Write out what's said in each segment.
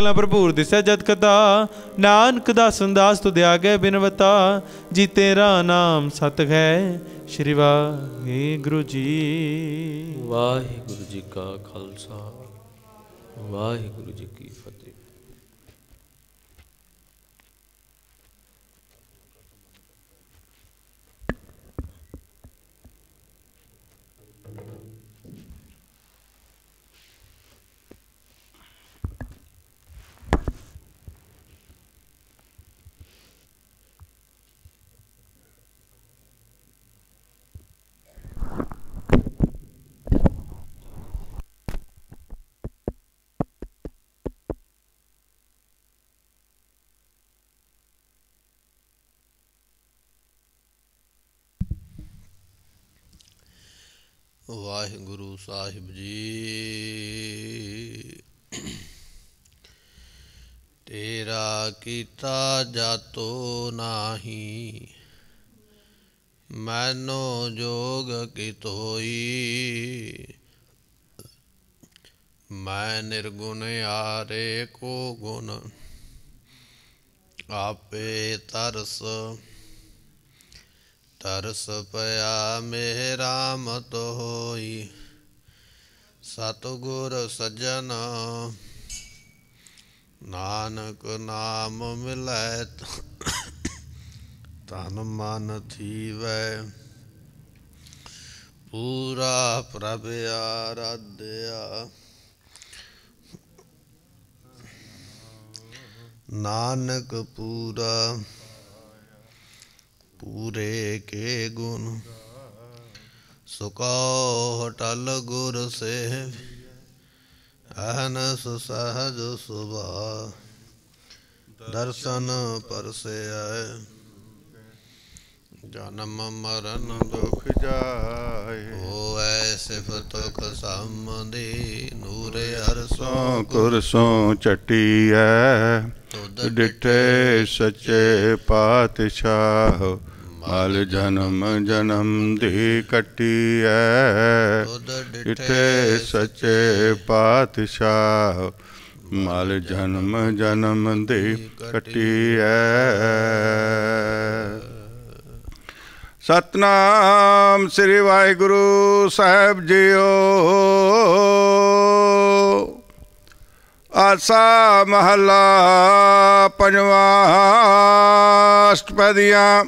ਕਲਾ ਭਰਪੂਰ ਦਿਸੈ ਜਦ ਕਦਾ ਨਾਨਕ ਦਾ ਸੰਦਾਸ ਤੁ ਦਿਆ ਗਏ ਬਿਨਵਤਾ ਜੀ ਤੇਰਾ ਨਾਮ ਸਤ ਹੈ ਸ਼੍ਰੀ ਵਾਹਿਗੁਰੂ ਜੀ ਵਾਹਿਗੁਰੂ ਜੀ ਕਾ ਖਾਲਸਾ ਵਾਹਿਗੁਰੂ ਜੀ ਵਾਹਿਗੁਰੂ ਸਾਹਿਬ ਜੀ ਤੇਰਾ ਕੀਤਾ ਜਾਤੋ ਨਾਹੀ ਮੈਨੋ ਜੋਗ ਤੋਈ ਮੈਂ ਨਿਰਗੁਣ ਆਰੇ ਕੋ ਗੁਣ ਆਪੇ ਤਰਸ ਤਰਸ ਪਿਆ ਮੇ ਹੋਈ ਸਤ ਸਤਗੁਰ ਸਜਣ ਨਾਨਕ ਨਾਮ ਮਿਲੈ ਤਨ ਮਨ ਥੀਵੈ ਪੂਰਾ ਪ੍ਰਭ ਆਰਾਧਿਆ ਨਾਨਕ ਪੂਰਾ ਪੂਰੇ ਕੇ ਗੁਣ ਸੁਕੋ ਹਟਲ ਗੁਰ ਸੇ ਅਹਨਸ ਸਹਜ ਸੁਭਾ ਦਰਸ਼ਨ ਪਰਸੇ ਆਏ ਜਨਮ ਮਰਨ ਦੁਖ ਜਾਏ ਹੋਐ ਸਿਫਤ ਤੁਖ ਸੰਮਦੇ ਨੂਰੇ ਹਰਸੋ ਕੁਰਸੋ ਚਟੀਐ ਡਿਠੇ ਸੱਚੇ ਪਾਤਸ਼ਾਹ ਮਲ ਜਨਮ ਜਨਮ ਦੀ ਕਟਿਐ ਇਥੇ ਸੱਚੇ ਪਾਤਸ਼ਾਹ ਮਲ ਜਨਮ ਜਨਮ ਦੀ ਕਟਿਐ ਸਤਨਾਮ ਸ੍ਰੀ ਵਾਹਿਗੁਰੂ ਸਾਹਿਬ ਜੀਓ ਆਸਾ ਮਹਲਾ ਪੰਜਵਾਂ ਅਸ਼ਟਪਦੀਆਂ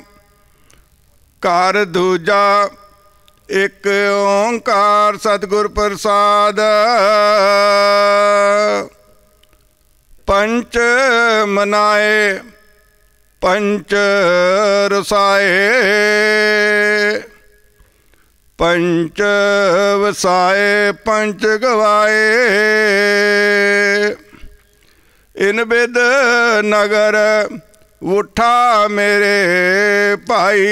ਘਰ ਦੂਜਾ ਇੱਕ ਓੰਕਾਰ ਸਤਿਗੁਰ ਪ੍ਰਸਾਦ ਪੰਚ ਮਨਾਏ ਪੰਚ ਰਸਾਏ ਪੰਚ ਵਸਾਏ ਪੰਚ ਗਵਾਏ ਇਨ ਬਿਦ ਨਗਰ ਉਠਾ ਮੇਰੇ ਭਾਈ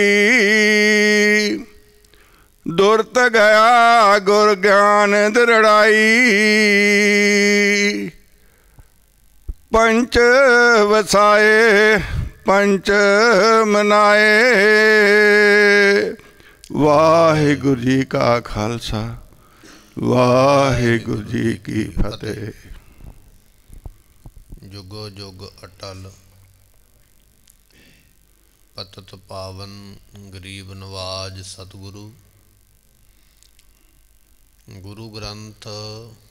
ਦੁਰਤ ਗਿਆ ਗੁਰ ਗਿਆਨ ਦਰੜਾਈ ਪੰਚ ਵਸਾਏ ਪੰਚ ਮਨਾਏ ਵਾਹਿਗੁਰੂ ਜੀ ਕਾ ਖਾਲਸਾ ਵਾਹਿਗੁਰੂ ਜੀ ਕੀ ਫਤਿਹ ਜੁਗੋ ਜੁਗ ਅਟਲ ਪਤਤ ਪਾਵਨ ਗਰੀਬ ਨਵਾਜ ਸਤਿਗੁਰੂ ਗੁਰੂ ਗ੍ਰੰਥ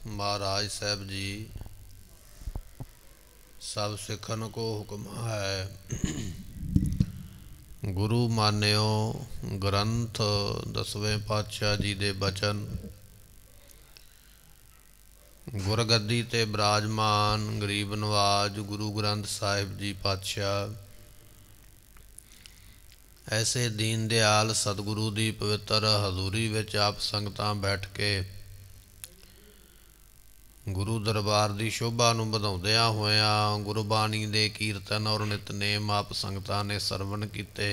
ਮਹਾਰਾਜ ਸਾਹਿਬ ਜੀ ਸਭ ਸਿੱਖਨ ਕੋ ਹੁਕਮ ਹੈ ਗੁਰੂ ਮਾਨਿਓ ਗ੍ਰੰਥ ਦਸਵੇਂ ਪਾਤਸ਼ਾਹ ਜੀ ਦੇ ਬਚਨ ਗੁਰਗੱਦੀ ਤੇ ਬਿਰਾਜਮਾਨ ਗਰੀਬ ਨਵਾਜ ਗੁਰੂ ਗ੍ਰੰਥ ਸਾਹਿਬ ਜੀ ਪਾਤਸ਼ਾਹ ਐਸੇ ਦੀਨ ਦਿਆਲ ਸਤਿਗੁਰੂ ਦੀ ਪਵਿੱਤਰ ਹਜ਼ੂਰੀ ਵਿੱਚ ਆਪ ਸੰਗਤਾਂ ਬੈਠ ਕੇ ਗੁਰੂ ਦਰਬਾਰ ਦੀ ਸ਼ੋਭਾ ਨੂੰ ਵਧਾਉਂਦਿਆਂ ਹੋਇਆਂ ਗੁਰਬਾਣੀ ਦੇ ਕੀਰਤਨ ਔਰ ਨਿਤਨੇਮ ਆਪ ਸੰਗਤਾਂ ਨੇ ਸਰਵਣ ਕੀਤੇ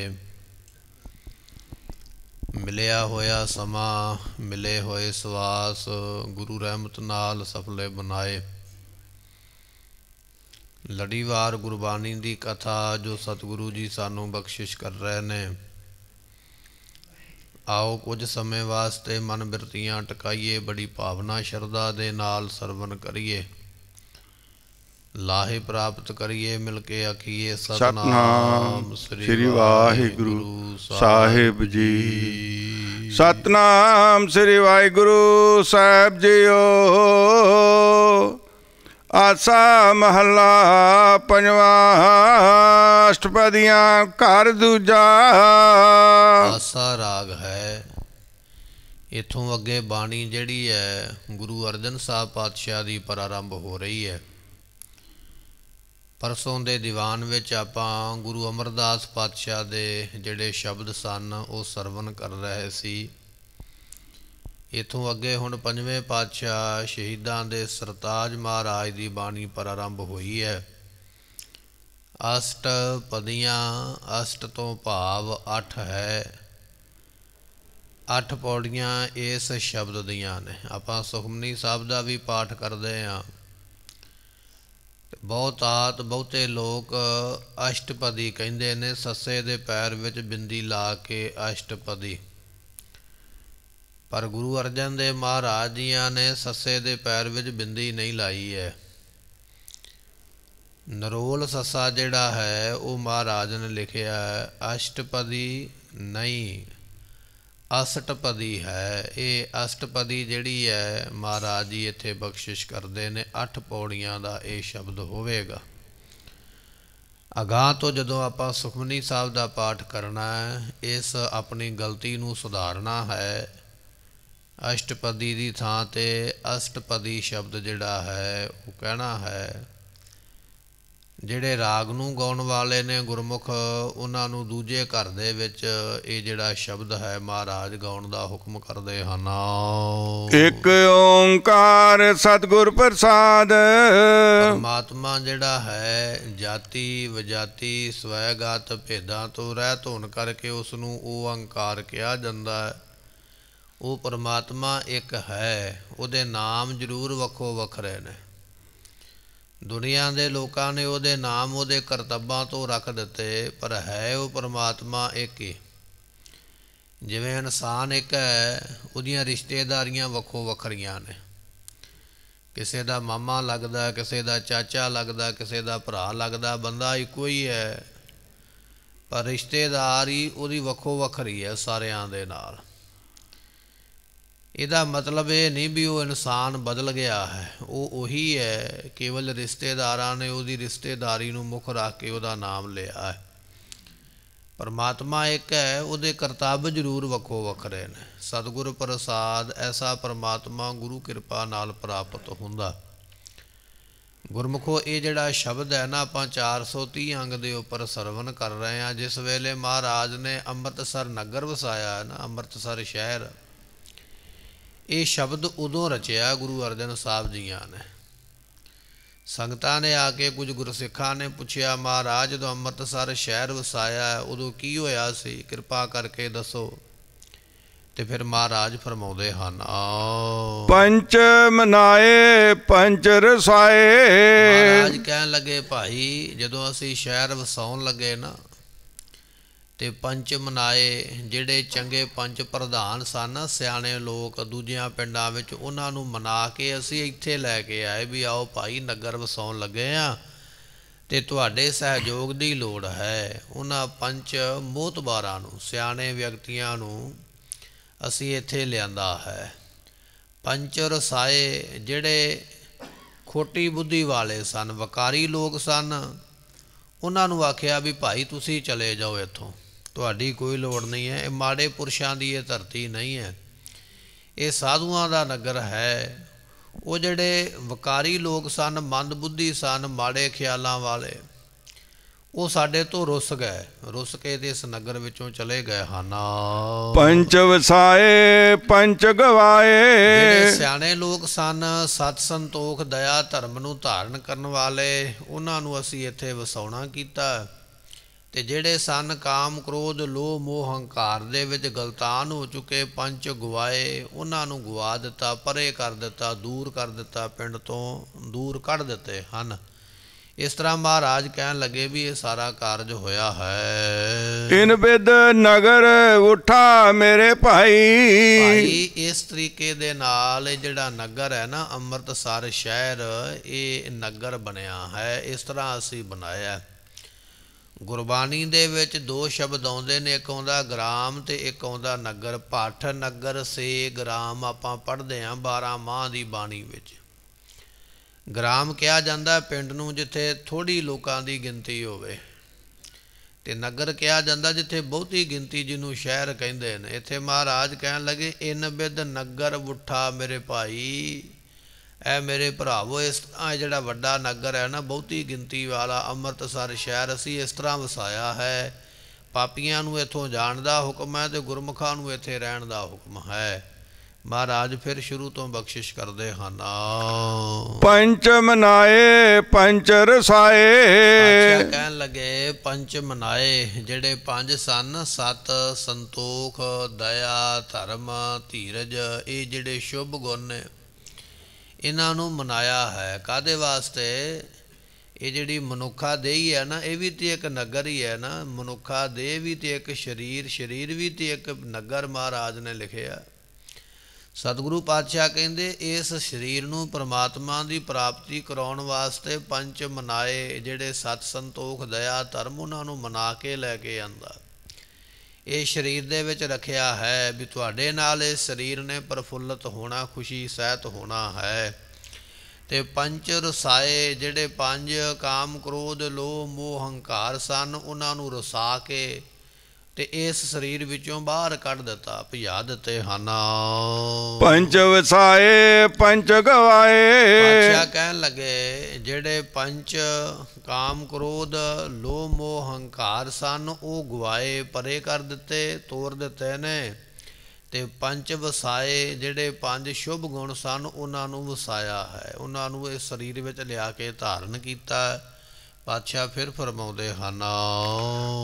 ਮਿਲਿਆ ਹੋਇਆ ਸਮਾਂ ਮਿਲੇ ਹੋਏ ਸਵਾਸ ਗੁਰੂ ਰਹਿਮਤ ਨਾਲ ਸਫਲੇ ਬਣਾਏ ਲੜੀਵਾਰ ਗੁਰਬਾਣੀ ਦੀ ਕਥਾ ਜੋ ਸਤਿਗੁਰੂ ਜੀ ਸਾਨੂੰ ਬਖਸ਼ਿਸ਼ ਕਰ ਰਹੇ ਨੇ ਆਓ ਕੁਝ ਸਮੇਂ ਵਾਸਤੇ ਮਨ ਬਿਰਤੀਆਂ ਟਿਕਾਈਏ ਬੜੀ ਭਾਵਨਾ ਸ਼ਰਧਾ ਦੇ ਨਾਲ ਸਰਵਨ ਕਰੀਏ ਲਾਹੇ ਪ੍ਰਾਪਤ ਕਰੀਏ ਮਿਲ ਕੇ ਆਖੀਏ ਸਤਨਾਮ ਸ੍ਰੀ ਵਾਹਿਗੁਰੂ ਸਾਹਿਬ ਜੀ ਸਤਨਾਮ ਸ੍ਰੀ ਵਾਹਿਗੁਰੂ ਸਾਹਿਬ ਜੀਓ ਆਸਾ ਮਹੱਲਾ ਪੰਜਵਾ ਅਸ਼ਟਪਦੀਆਂ ਘਰ ਦੂਜਾ ਆਸਾ ਰਾਗ ਹੈ ਇਥੋਂ ਅੱਗੇ ਬਾਣੀ ਜਿਹੜੀ ਹੈ ਗੁਰੂ ਅਰਜਨ ਸਾਹਿਬ ਪਾਤਸ਼ਾਹ ਦੀ ਪ੍ਰਾਰੰਭ ਹੋ ਰਹੀ ਹੈ ਪਰਸੋਂ ਦੇ ਦੀਵਾਨ ਵਿੱਚ ਆਪਾਂ ਗੁਰੂ ਅਮਰਦਾਸ ਪਾਤਸ਼ਾਹ ਦੇ ਜਿਹੜੇ ਸ਼ਬਦ ਸਨ ਉਹ ਸਰਵਨ ਕਰ ਰਹੇ ਸੀ ਇਥੋਂ ਅੱਗੇ ਹੁਣ ਪੰਜਵੇਂ ਪਾਤਸ਼ਾਹ ਸ਼ਹੀਦਾਂ ਦੇ ਸਰਤਾਜ ਮਹਾਰਾਜ ਦੀ ਬਾਣੀ ਪ੍ਰਾਰੰਭ ਹੋਈ ਹੈ ਅਸ਼ਟ ਪਦੀਆਂ ਅਸ਼ਟ ਤੋਂ ਭਾਵ 8 ਹੈ 8 ਪੌੜੀਆਂ ਇਸ ਸ਼ਬਦ ਦੀਆਂ ਨੇ ਆਪਾਂ ਸੁਖਮਨੀ ਸਾਹਿਬ ਦਾ ਵੀ ਪਾਠ ਕਰਦੇ ਆਂ ਬਹੁਤ ਆਤ ਬਹੁਤੇ ਲੋਕ ਅਸ਼ਟਪਦੀ ਕਹਿੰਦੇ ਨੇ ਸੱਸੇ ਦੇ ਪੈਰ ਵਿੱਚ ਬਿੰਦੀ ਲਾ ਕੇ ਅਸ਼ਟਪਦੀ ਪਰ ਗੁਰੂ ਅਰਜਨ ਦੇ ਮਹਾਰਾਜ ਜੀਆਂ ਨੇ ਸੱਸੇ ਦੇ ਪੈਰ ਵਿੱਚ ਬਿੰਦੀ ਨਹੀਂ ਲਾਈ ਹੈ ਨਰੋਲ ਸੱਸਾ ਜਿਹੜਾ ਹੈ ਉਹ ਮਹਾਰਾਜ ਨੇ ਲਿਖਿਆ ਹੈ ਅਸ਼ਟਪਦੀ ਨਹੀਂ ਅਸ਼ਟਪਦੀ ਹੈ ਇਹ ਅਸ਼ਟਪਦੀ ਜਿਹੜੀ ਹੈ ਮਹਾਰਾਜ ਜੀ ਇੱਥੇ ਬਖਸ਼ਿਸ਼ ਕਰਦੇ ਨੇ ਅੱਠ ਪੌੜੀਆਂ ਦਾ ਇਹ ਸ਼ਬਦ ਹੋਵੇਗਾ ਅਗਾਹ ਤੋਂ ਜਦੋਂ ਆਪਾਂ ਸੁਖਮਨੀ ਸਾਹਿਬ ਦਾ ਪਾਠ ਕਰਨਾ ਹੈ ਇਸ ਆਪਣੀ ਗਲਤੀ ਨੂੰ ਸੁਧਾਰਨਾ ਹੈ ਅਸ਼ਟਪਦੀ ਦੀ ਥਾਂ ਤੇ ਅਸ਼ਟਪਦੀ ਸ਼ਬਦ ਜਿਹੜਾ ਹੈ ਉਹ ਕਹਿਣਾ ਹੈ ਜਿਹੜੇ ਰਾਗ ਨੂੰ ਗਾਉਣ ਵਾਲੇ ਨੇ ਗੁਰਮੁਖ ਉਹਨਾਂ ਨੂੰ ਦੂਜੇ ਘਰ ਦੇ ਵਿੱਚ ਇਹ ਜਿਹੜਾ ਸ਼ਬਦ ਹੈ ਮਹਾਰਾਜ ਗਾਉਣ ਦਾ ਹੁਕਮ ਕਰਦੇ ਹਨ ਇੱਕ ਓੰਕਾਰ ਸਤਿਗੁਰ ਪ੍ਰਸਾਦ ਪਰਮਾਤਮਾ ਜਿਹੜਾ ਹੈ ਜਾਤੀ ਵਿਜਾਤੀ ਸਵੈਗਤ ਭੇਦਾਂ ਤੋਂ ਰਹਿਤ ਹੋਣ ਕਰਕੇ ਉਸ ਨੂੰ ਓੰਕਾਰ ਕਿਹਾ ਜਾਂਦਾ ਹੈ ਉਹ ਪਰਮਾਤਮਾ ਇੱਕ ਹੈ ਉਹਦੇ ਨਾਮ ਜ਼ਰੂਰ ਵੱਖੋ ਵੱਖਰੇ ਨੇ ਦੁਨੀਆ ਦੇ ਲੋਕਾਂ ਨੇ ਉਹਦੇ ਨਾਮ ਉਹਦੇ ਕਰਤੱਵਾਂ ਤੋਂ ਰੱਖ ਦਿੱਤੇ ਪਰ ਹੈ ਉਹ ਪਰਮਾਤਮਾ ਇੱਕ ਹੀ ਜਿਵੇਂ ਇਨਸਾਨ ਇੱਕ ਹੈ ਉਹਦੀਆਂ ਰਿਸ਼ਤੇਦਾਰੀਆਂ ਵੱਖੋ ਵੱਖਰੀਆਂ ਨੇ ਕਿਸੇ ਦਾ ਮਾਮਾ ਲੱਗਦਾ ਕਿਸੇ ਦਾ ਚਾਚਾ ਲੱਗਦਾ ਕਿਸੇ ਦਾ ਭਰਾ ਲੱਗਦਾ ਬੰਦਾ ਇੱਕੋ ਹੀ ਹੈ ਪਰ ਰਿਸ਼ਤੇਦਾਰੀ ਉਹਦੀ ਵੱਖੋ ਵੱਖਰੀ ਹੈ ਸਾਰਿਆਂ ਦੇ ਨਾਲ ਇਹਦਾ ਮਤਲਬ ਇਹ ਨਹੀਂ ਵੀ ਉਹ ਇਨਸਾਨ ਬਦਲ ਗਿਆ ਹੈ ਉਹ ਉਹੀ ਹੈ ਕੇਵਲ ਰਿਸ਼ਤੇਦਾਰਾਂ ਨੇ ਉਹਦੀ ਰਿਸ਼ਤੇਦਾਰੀ ਨੂੰ ਮੁੱਖ ਰੱਖ ਕੇ ਉਹਦਾ ਨਾਮ ਲਿਆ ਹੈ ਪਰਮਾਤਮਾ ਇੱਕ ਹੈ ਉਹਦੇ ਕਰਤੱਵ ਜ਼ਰੂਰ ਵੱਖੋ ਵੱਖਰੇ ਨੇ ਸਤਿਗੁਰ ਪ੍ਰਸਾਦ ਐਸਾ ਪਰਮਾਤਮਾ ਗੁਰੂ ਕਿਰਪਾ ਨਾਲ ਪ੍ਰਾਪਤ ਹੁੰਦਾ ਗੁਰਮੁਖੋ ਇਹ ਜਿਹੜਾ ਸ਼ਬਦ ਹੈ ਨਾ ਆਪਾਂ 430 ਅੰਗ ਦੇ ਉੱਪਰ ਸਰਵਨ ਕਰ ਰਹੇ ਹਾਂ ਜਿਸ ਵੇਲੇ ਮਹਾਰਾਜ ਨੇ ਅੰਮ੍ਰਿਤਸਰ ਨਗਰ ਵਸਾਇਆ ਨਾ ਅੰਮ੍ਰਿਤਸਰ ਸ਼ਹਿਰ ਇਹ ਸ਼ਬਦ ਉਦੋਂ ਰਚਿਆ ਗੁਰੂ ਅਰਜਨ ਸਾਹਿਬ ਜੀਆਂ ਨੇ ਸੰਗਤਾਂ ਨੇ ਆ ਕੇ ਕੁਝ ਗੁਰਸਿੱਖਾਂ ਨੇ ਪੁੱਛਿਆ ਮਹਾਰਾਜ ਜਦੋਂ ਅੰਮ੍ਰਿਤਸਰ ਸ਼ਹਿਰ ਵਸਾਇਆ ਉਦੋਂ ਕੀ ਹੋਇਆ ਸੀ ਕਿਰਪਾ ਕਰਕੇ ਦੱਸੋ ਤੇ ਫਿਰ ਮਹਾਰਾਜ ਫਰਮਾਉਂਦੇ ਹਨ ਪੰਚ ਮਨਾਏ ਪੰਚ ਰਸਾਏ ਮਹਾਰਾਜ ਕਹਿਣ ਲੱਗੇ ਭਾਈ ਜਦੋਂ ਅਸੀਂ ਸ਼ਹਿਰ ਵਸਾਉਣ ਲੱਗੇ ਨਾ ਤੇ ਪੰਚ ਮਨਾਏ ਜਿਹੜੇ ਚੰਗੇ ਪੰਚ ਪ੍ਰਧਾਨ ਸਨ ਸਿਆਣੇ ਲੋਕ ਦੂਜਿਆਂ ਪਿੰਡਾਂ ਵਿੱਚ ਉਹਨਾਂ ਨੂੰ ਮਨਾ ਕੇ ਅਸੀਂ ਇੱਥੇ ਲੈ ਕੇ ਆਏ ਵੀ ਆਓ ਭਾਈ ਨਗਰ ਵਸਾਉਣ ਲੱਗੇ ਆ ਤੇ ਤੁਹਾਡੇ ਸਹਿਯੋਗ ਦੀ ਲੋੜ ਹੈ ਉਹਨਾਂ ਪੰਜ ਮੋਤਬਾਰਾਂ ਨੂੰ ਸਿਆਣੇ ਵਿਅਕਤੀਆਂ ਨੂੰ ਅਸੀਂ ਇੱਥੇ ਲਿਆਂਦਾ ਹੈ ਪੰਚ ਰਸਾਏ ਜਿਹੜੇ ਖੋਟੀ ਬੁੱਧੀ ਵਾਲੇ ਸਨ ਵਕਾਰੀ ਲੋਕ ਸਨ ਉਹਨਾਂ ਨੂੰ ਆਖਿਆ ਵੀ ਭਾਈ ਤੁਸੀਂ ਚਲੇ ਜਾਓ ਇੱਥੋਂ ਤੁਹਾਡੀ ਕੋਈ ਲੋੜ ਨਹੀਂ ਹੈ ਇਹ ਮਾੜੇ ਪੁਰਸ਼ਾਂ ਦੀ ਇਹ ਧਰਤੀ ਨਹੀਂ ਹੈ ਇਹ ਸਾਧੂਆਂ ਦਾ ਨਗਰ ਹੈ ਉਹ ਜਿਹੜੇ ਵਕਾਰੀ ਲੋਕ ਸਨ ਮੰਦਬੁੱਧੀ ਸਨ ਮਾੜੇ ਖਿਆਲਾਂ ਵਾਲੇ ਉਹ ਸਾਡੇ ਤੋਂ ਰੁੱਸ ਗਏ ਰੁੱਸ ਕੇ ਤੇ ਇਸ ਨਗਰ ਵਿੱਚੋਂ ਚਲੇ ਗਏ ਹਨ ਪੰਚ ਵਸਾਏ ਪੰਚ ਗਵਾਏ ਸਿਆਣੇ ਲੋਕ ਸਨ ਸਤ ਸੰਤੋਖ ਦਇਆ ਧਰਮ ਨੂੰ ਧਾਰਨ ਕਰਨ ਵਾਲੇ ਉਹਨਾਂ ਨੂੰ ਅਸੀਂ ਇੱਥੇ ਵਸਾਉਣਾ ਕੀਤਾ ਤੇ ਜਿਹੜੇ ਸਨ ਕਾਮ ਕ੍ਰੋਧ ਲੋਭ ਮੋਹ ਹੰਕਾਰ ਦੇ ਵਿੱਚ ਗਲਤਾਨ ਹੋ ਚੁੱਕੇ ਪੰਜ ਗਵਾਏ ਉਹਨਾਂ ਨੂੰ ਗਵਾ ਦਿੱਤਾ ਪਰੇ ਕਰ ਦਿੱਤਾ ਦੂਰ ਕਰ ਦਿੱਤਾ ਪਿੰਡ ਤੋਂ ਦੂਰ ਕੱਢ ਦਿੱਤੇ ਹਨ ਇਸ ਤਰ੍ਹਾਂ ਮਹਾਰਾਜ ਕਹਿਣ ਲੱਗੇ ਵੀ ਇਹ ਸਾਰਾ ਕਾਰਜ ਹੋਇਆ ਹੈ ਇਨ ਬਿਦ ਨਗਰ ਉਠਾ ਮੇਰੇ ਭਾਈ ਭਾਈ ਇਸ ਤਰੀਕੇ ਦੇ ਨਾਲ ਜਿਹੜਾ ਨਗਰ ਹੈ ਨਾ ਅੰਮ੍ਰਿਤਸਰ ਸ਼ਹਿਰ ਇਹ ਨਗਰ ਬਣਿਆ ਹੈ ਇਸ ਤਰ੍ਹਾਂ ਅਸੀਂ ਬਣਾਇਆ ਹੈ ਗੁਰਬਾਣੀ ਦੇ ਵਿੱਚ ਦੋ ਸ਼ਬਦ ਆਉਂਦੇ ਨੇ ਇੱਕ ਆਉਂਦਾ ਗ੍ਰਾਮ ਤੇ ਇੱਕ ਆਉਂਦਾ ਨਗਰ ਪਾਠ ਨਗਰ ਸੇ ਗ੍ਰਾਮ ਆਪਾਂ ਪੜ੍ਹਦੇ ਆਂ 12 ਮਾਹ ਦੀ ਬਾਣੀ ਵਿੱਚ ਗ੍ਰਾਮ ਕਿਹਾ ਜਾਂਦਾ ਪਿੰਡ ਨੂੰ ਜਿੱਥੇ ਥੋੜੀ ਲੋਕਾਂ ਦੀ ਗਿਣਤੀ ਹੋਵੇ ਤੇ ਨਗਰ ਕਿਹਾ ਜਾਂਦਾ ਜਿੱਥੇ ਬਹੁਤੀ ਗਿਣਤੀ ਜਿਹਨੂੰ ਸ਼ਹਿਰ ਕਹਿੰਦੇ ਨੇ ਇੱਥੇ ਮਹਾਰਾਜ ਕਹਿਣ ਲੱਗੇ ਇਨ ਬਿਦ ਨਗਰ ਉਠਾ ਮੇਰੇ ਭਾਈ ਐ ਮੇਰੇ ਭਰਾਵੋ ਇਸ ਆ ਜਿਹੜਾ ਵੱਡਾ ਨਗਰ ਹੈ ਨਾ ਬਹੁਤੀ ਗਿਣਤੀ ਵਾਲਾ ਅੰਮ੍ਰਿਤਸਰ ਸ਼ਹਿਰ ਅਸੀਂ ਇਸ ਤਰ੍ਹਾਂ ਵਸਾਇਆ ਹੈ ਪਾਪੀਆਂ ਨੂੰ ਇੱਥੋਂ ਜਾਣ ਦਾ ਹੁਕਮ ਹੈ ਤੇ ਗੁਰਮੁਖਾਂ ਨੂੰ ਇੱਥੇ ਰਹਿਣ ਦਾ ਹੁਕਮ ਹੈ ਮਹਾਰਾਜ ਫਿਰ ਸ਼ੁਰੂ ਤੋਂ ਬਖਸ਼ਿਸ਼ ਕਰਦੇ ਹਨ ਪੰਚ ਮਨਾਏ ਪੰਚ ਰਸਾਏ ਅੱਛਾ ਕਹਿਣ ਲੱਗੇ ਪੰਚ ਮਨਾਏ ਜਿਹੜੇ ਪੰਜ ਸਨ ਸਤ ਸੰਤੋਖ ਦਇਆ ਧਰਮ ਧੀਰਜ ਇਹ ਜਿਹੜੇ ਸ਼ੁਭ ਗੁਣ ਨੇ ਇਹਨਾਂ ਨੂੰ ਮਨਾਇਆ ਹੈ ਕਾਦੇ ਵਾਸਤੇ ਇਹ ਜਿਹੜੀ ਮਨੁੱਖਾ ਦੇਹੀ ਹੈ ਨਾ ਇਹ ਵੀ ਤੇ ਇੱਕ ਨਗਰ ਹੀ ਹੈ ਨਾ ਮਨੁੱਖਾ ਦੇਹ ਵੀ ਤੇ ਇੱਕ ਸ਼ਰੀਰ ਸ਼ਰੀਰ ਵੀ ਤੇ ਇੱਕ ਨਗਰ ਮਹਾਰਾਜ ਨੇ ਲਿਖਿਆ ਸਤਿਗੁਰੂ ਪਾਤਸ਼ਾਹ ਕਹਿੰਦੇ ਇਸ ਸਰੀਰ ਨੂੰ ਪ੍ਰਮਾਤਮਾ ਦੀ ਪ੍ਰਾਪਤੀ ਕਰਾਉਣ ਵਾਸਤੇ ਪੰਜ ਮਨਾਏ ਜਿਹੜੇ ਸਤ ਸੰਤੋਖ ਦਇਆ ਧਰਮ ਉਹਨਾਂ ਨੂੰ ਮਨਾ ਕੇ ਲੈ ਕੇ ਆਂਦਾ ਇਹ ਸਰੀਰ ਦੇ ਵਿੱਚ ਰੱਖਿਆ ਹੈ ਵੀ ਤੁਹਾਡੇ ਨਾਲ ਇਹ ਸਰੀਰ ਨੇ ਪ੍ਰਫੁੱਲਤ ਹੋਣਾ ਖੁਸ਼ੀ ਸਹਿਤ ਹੋਣਾ ਹੈ ਤੇ ਪੰਜ ਰਸਾਏ ਜਿਹੜੇ ਪੰਜ ਕਾਮ ਕ੍ਰੋਧ ਲੋਭ ਮੋਹ ਹੰਕਾਰ ਸਨ ਉਹਨਾਂ ਨੂੰ ਰਸਾ ਕੇ ਤੇ ਇਸ ਸਰੀਰ ਵਿੱਚੋਂ ਬਾਹਰ ਕੱਢ ਦਿੱਤਾ ਭਜਾ ਦਿੱਤੇ ਹਨ ਪੰਜ ਵਸਾਏ ਪੰਜ ਗਵਾਏ ਪਾਛਾ ਕਹਿਣ ਲੱਗੇ ਜਿਹੜੇ ਪੰਜ ਕਾਮ ਕ੍ਰੋਧ ਲੋਭ ਮੋਹ ਹੰਕਾਰ ਸਨ ਉਹ ਗਵਾਏ ਪਰੇ ਕਰ ਦਿੱਤੇ ਤੋੜ ਦਿੱਤੇ ਨੇ ਤੇ ਪੰਜ ਵਸਾਏ ਜਿਹੜੇ ਪੰਜ ਸ਼ੁਭ ਗੁਣ ਸਨ ਉਹਨਾਂ ਨੂੰ ਵਸਾਇਆ ਹੈ ਉਹਨਾਂ ਨੂੰ ਇਸ ਸਰੀਰ ਵਿੱਚ ਲਿਆ ਕੇ ਧਾਰਨ ਕੀਤਾ ਹੈ ਪਾਤਸ਼ਾਹ ਫਿਰ ਫਰਮਾਉਂਦੇ ਹਨ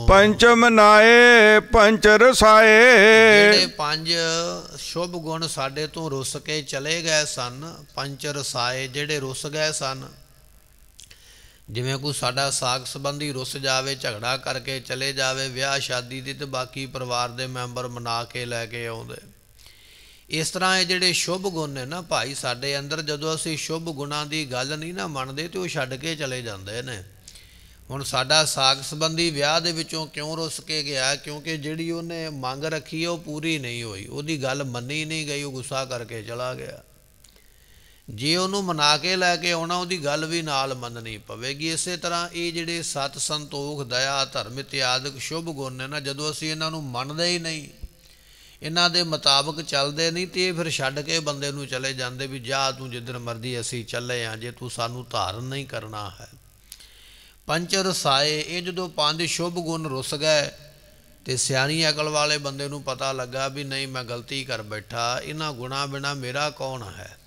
ਪੰਚਮ ਨਾਏ ਪੰਚ ਰਸਾਏ ਜਿਹੜੇ ਪੰਜ ਸ਼ੁਭ ਗੁਣ ਸਾਡੇ ਤੋਂ ਰੁੱਸ ਕੇ ਚਲੇ ਗਏ ਸਨ ਪੰਚ ਰਸਾਏ ਜਿਹੜੇ ਰੁੱਸ ਗਏ ਸਨ ਜਿਵੇਂ ਕੋਈ ਸਾਡਾ ਸਾਖ ਸੰਬੰਧੀ ਰੁੱਸ ਜਾਵੇ ਝਗੜਾ ਕਰਕੇ ਚਲੇ ਜਾਵੇ ਵਿਆਹ ਸ਼ਾਦੀ ਦੀ ਤੇ ਬਾਕੀ ਪਰਿਵਾਰ ਦੇ ਮੈਂਬਰ ਮਨਾ ਕੇ ਲੈ ਕੇ ਆਉਂਦੇ ਇਸ ਤਰ੍ਹਾਂ ਇਹ ਜਿਹੜੇ ਸ਼ੁਭ ਗੁਣ ਨੇ ਨਾ ਭਾਈ ਸਾਡੇ ਅੰਦਰ ਜਦੋਂ ਅਸੀਂ ਸ਼ੁਭ ਗੁਣਾਂ ਦੀ ਗੱਲ ਨਹੀਂ ਨਾ ਮੰਨਦੇ ਤੇ ਉਹ ਛੱਡ ਕੇ ਚਲੇ ਜਾਂਦੇ ਨੇ ਹੁਣ ਸਾਡਾ ਸਾਗ ਸੰਬੰਧੀ ਵਿਆਹ ਦੇ ਵਿੱਚੋਂ ਕਿਉਂ ਰੁੱਸ ਕੇ ਗਿਆ ਕਿਉਂਕਿ ਜਿਹੜੀ ਉਹਨੇ ਮੰਗ ਰੱਖੀ ਉਹ ਪੂਰੀ ਨਹੀਂ ਹੋਈ ਉਹਦੀ ਗੱਲ ਮੰਨੀ ਨਹੀਂ ਗਈ ਉਹ ਗੁੱਸਾ ਕਰਕੇ ਚਲਾ ਗਿਆ ਜੇ ਉਹਨੂੰ ਮਨਾ ਕੇ ਲੈ ਕੇ ਆਉਣਾ ਉਹਦੀ ਗੱਲ ਵੀ ਨਾਲ ਮੰਨਣੀ ਪਵੇਗੀ ਇਸੇ ਤਰ੍ਹਾਂ ਇਹ ਜਿਹੜੇ ਸਤ ਸੰਤੋਖ ਦਇਆ ਧਰਮ ਇਤਿਆਦਿਕ ਸ਼ੁਭ ਗੁਣ ਨੇ ਨਾ ਜਦੋਂ ਅਸੀਂ ਇਹਨਾਂ ਨੂੰ ਮੰਨਦੇ ਹੀ ਨਹੀਂ ਇਹਨਾਂ ਦੇ ਮੁਤਾਬਕ ਚੱਲਦੇ ਨਹੀਂ ਤੇ ਫਿਰ ਛੱਡ ਕੇ ਬੰਦੇ ਨੂੰ ਚਲੇ ਜਾਂਦੇ ਵੀ ਜਾ ਤੂੰ ਜਿੱਧਰ ਮਰਦੀ ਅਸੀਂ ਚੱਲੇ ਆ ਜੇ ਤੂੰ ਸਾਨੂੰ ਧਾਰਨ ਨਹੀਂ ਕਰਨਾ ਹੈ ਪੰਚ ਰਸਾਏ ਇਹ ਜਦੋਂ ਪੰਜ ਸ਼ੁਭ ਗੁਣ ਰੁੱਸ ਗਏ ਤੇ ਸਿਆਣੀ ਅਕਲ ਵਾਲੇ ਬੰਦੇ ਨੂੰ ਪਤਾ ਲੱਗਾ ਵੀ ਨਹੀਂ ਮੈਂ ਗਲਤੀ ਕਰ ਬੈਠਾ ਇਹਨਾਂ ਗੁਣਾ ਬਿਨਾ ਮੇਰਾ ਕੌਣ ਹੈ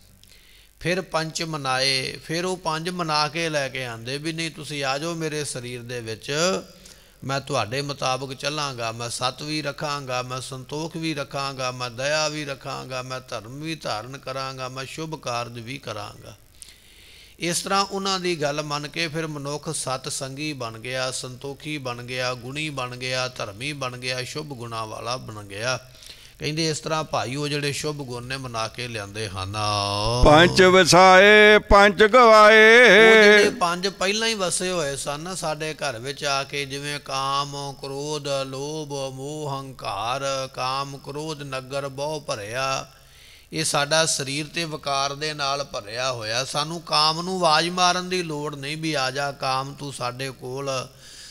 ਫਿਰ ਪੰਜ ਮਨਾਏ ਫਿਰ ਉਹ ਪੰਜ ਮਨਾ ਕੇ ਲੈ ਕੇ ਆਂਦੇ ਵੀ ਨਹੀਂ ਤੁਸੀਂ ਆ ਜਾਓ ਮੇਰੇ ਸਰੀਰ ਦੇ ਵਿੱਚ ਮੈਂ ਤੁਹਾਡੇ ਮੁਤਾਬਕ ਚੱਲਾਂਗਾ ਮੈਂ ਸਤ ਵੀ ਰੱਖਾਂਗਾ ਮੈਂ ਸੰਤੋਖ ਵੀ ਰੱਖਾਂਗਾ ਮੈਂ ਦਇਆ ਵੀ ਰੱਖਾਂਗਾ ਮੈਂ ਧਰਮ ਵੀ ਧਾਰਨ ਕਰਾਂਗਾ ਮੈਂ ਸ਼ੁਭ ਕਾਰਜ ਵੀ ਕਰਾਂਗਾ ਇਸ ਤਰ੍ਹਾਂ ਉਹਨਾਂ ਦੀ ਗੱਲ ਮੰਨ ਕੇ ਫਿਰ ਮਨੁੱਖ ਸਤ ਸੰਗੀ ਬਣ ਗਿਆ ਸੰਤੋਖੀ ਬਣ ਗਿਆ ਗੁਣੀ ਬਣ ਗਿਆ ਧਰਮੀ ਬਣ ਗਿਆ ਸ਼ੁਭ ਗੁਣਾ ਵਾਲਾ ਬਣ ਗਿਆ ਕਹਿੰਦੇ ਇਸ ਤਰ੍ਹਾਂ ਭਾਈ ਉਹ ਜਿਹੜੇ ਸ਼ੁਭ ਗੁਣ ਨੇ ਮਨਾ ਕੇ ਲਿਆਂਦੇ ਹਨ ਪੰਜ ਵਸਾਏ ਪੰਜ ਗਵਾਏ ਉਹ ਜਿਹੜੇ ਪੰਜ ਪਹਿਲਾਂ ਹੀ ਵਸੇ ਹੋਏ ਸਨ ਸਾਡੇ ਘਰ ਵਿੱਚ ਆ ਕੇ ਜਿਵੇਂ ਕਾਮ ਕ੍ਰੋਧ ਲੋਭ ਮੋਹ ਹੰਕਾਰ ਕਾਮ ਕ੍ਰੋਧ ਨਗਰ ਬਹੁ ਭਰਿਆ ਇਹ ਸਾਡਾ ਸਰੀਰ ਤੇ ਵਿਕਾਰ ਦੇ ਨਾਲ ਭਰਿਆ ਹੋਇਆ ਸਾਨੂੰ ਕਾਮ ਨੂੰ ਆਵਾਜ਼ ਮਾਰਨ ਦੀ ਲੋੜ ਨਹੀਂ ਵੀ ਆ ਜਾ ਕਾਮ ਤੂੰ ਸਾਡੇ ਕੋਲ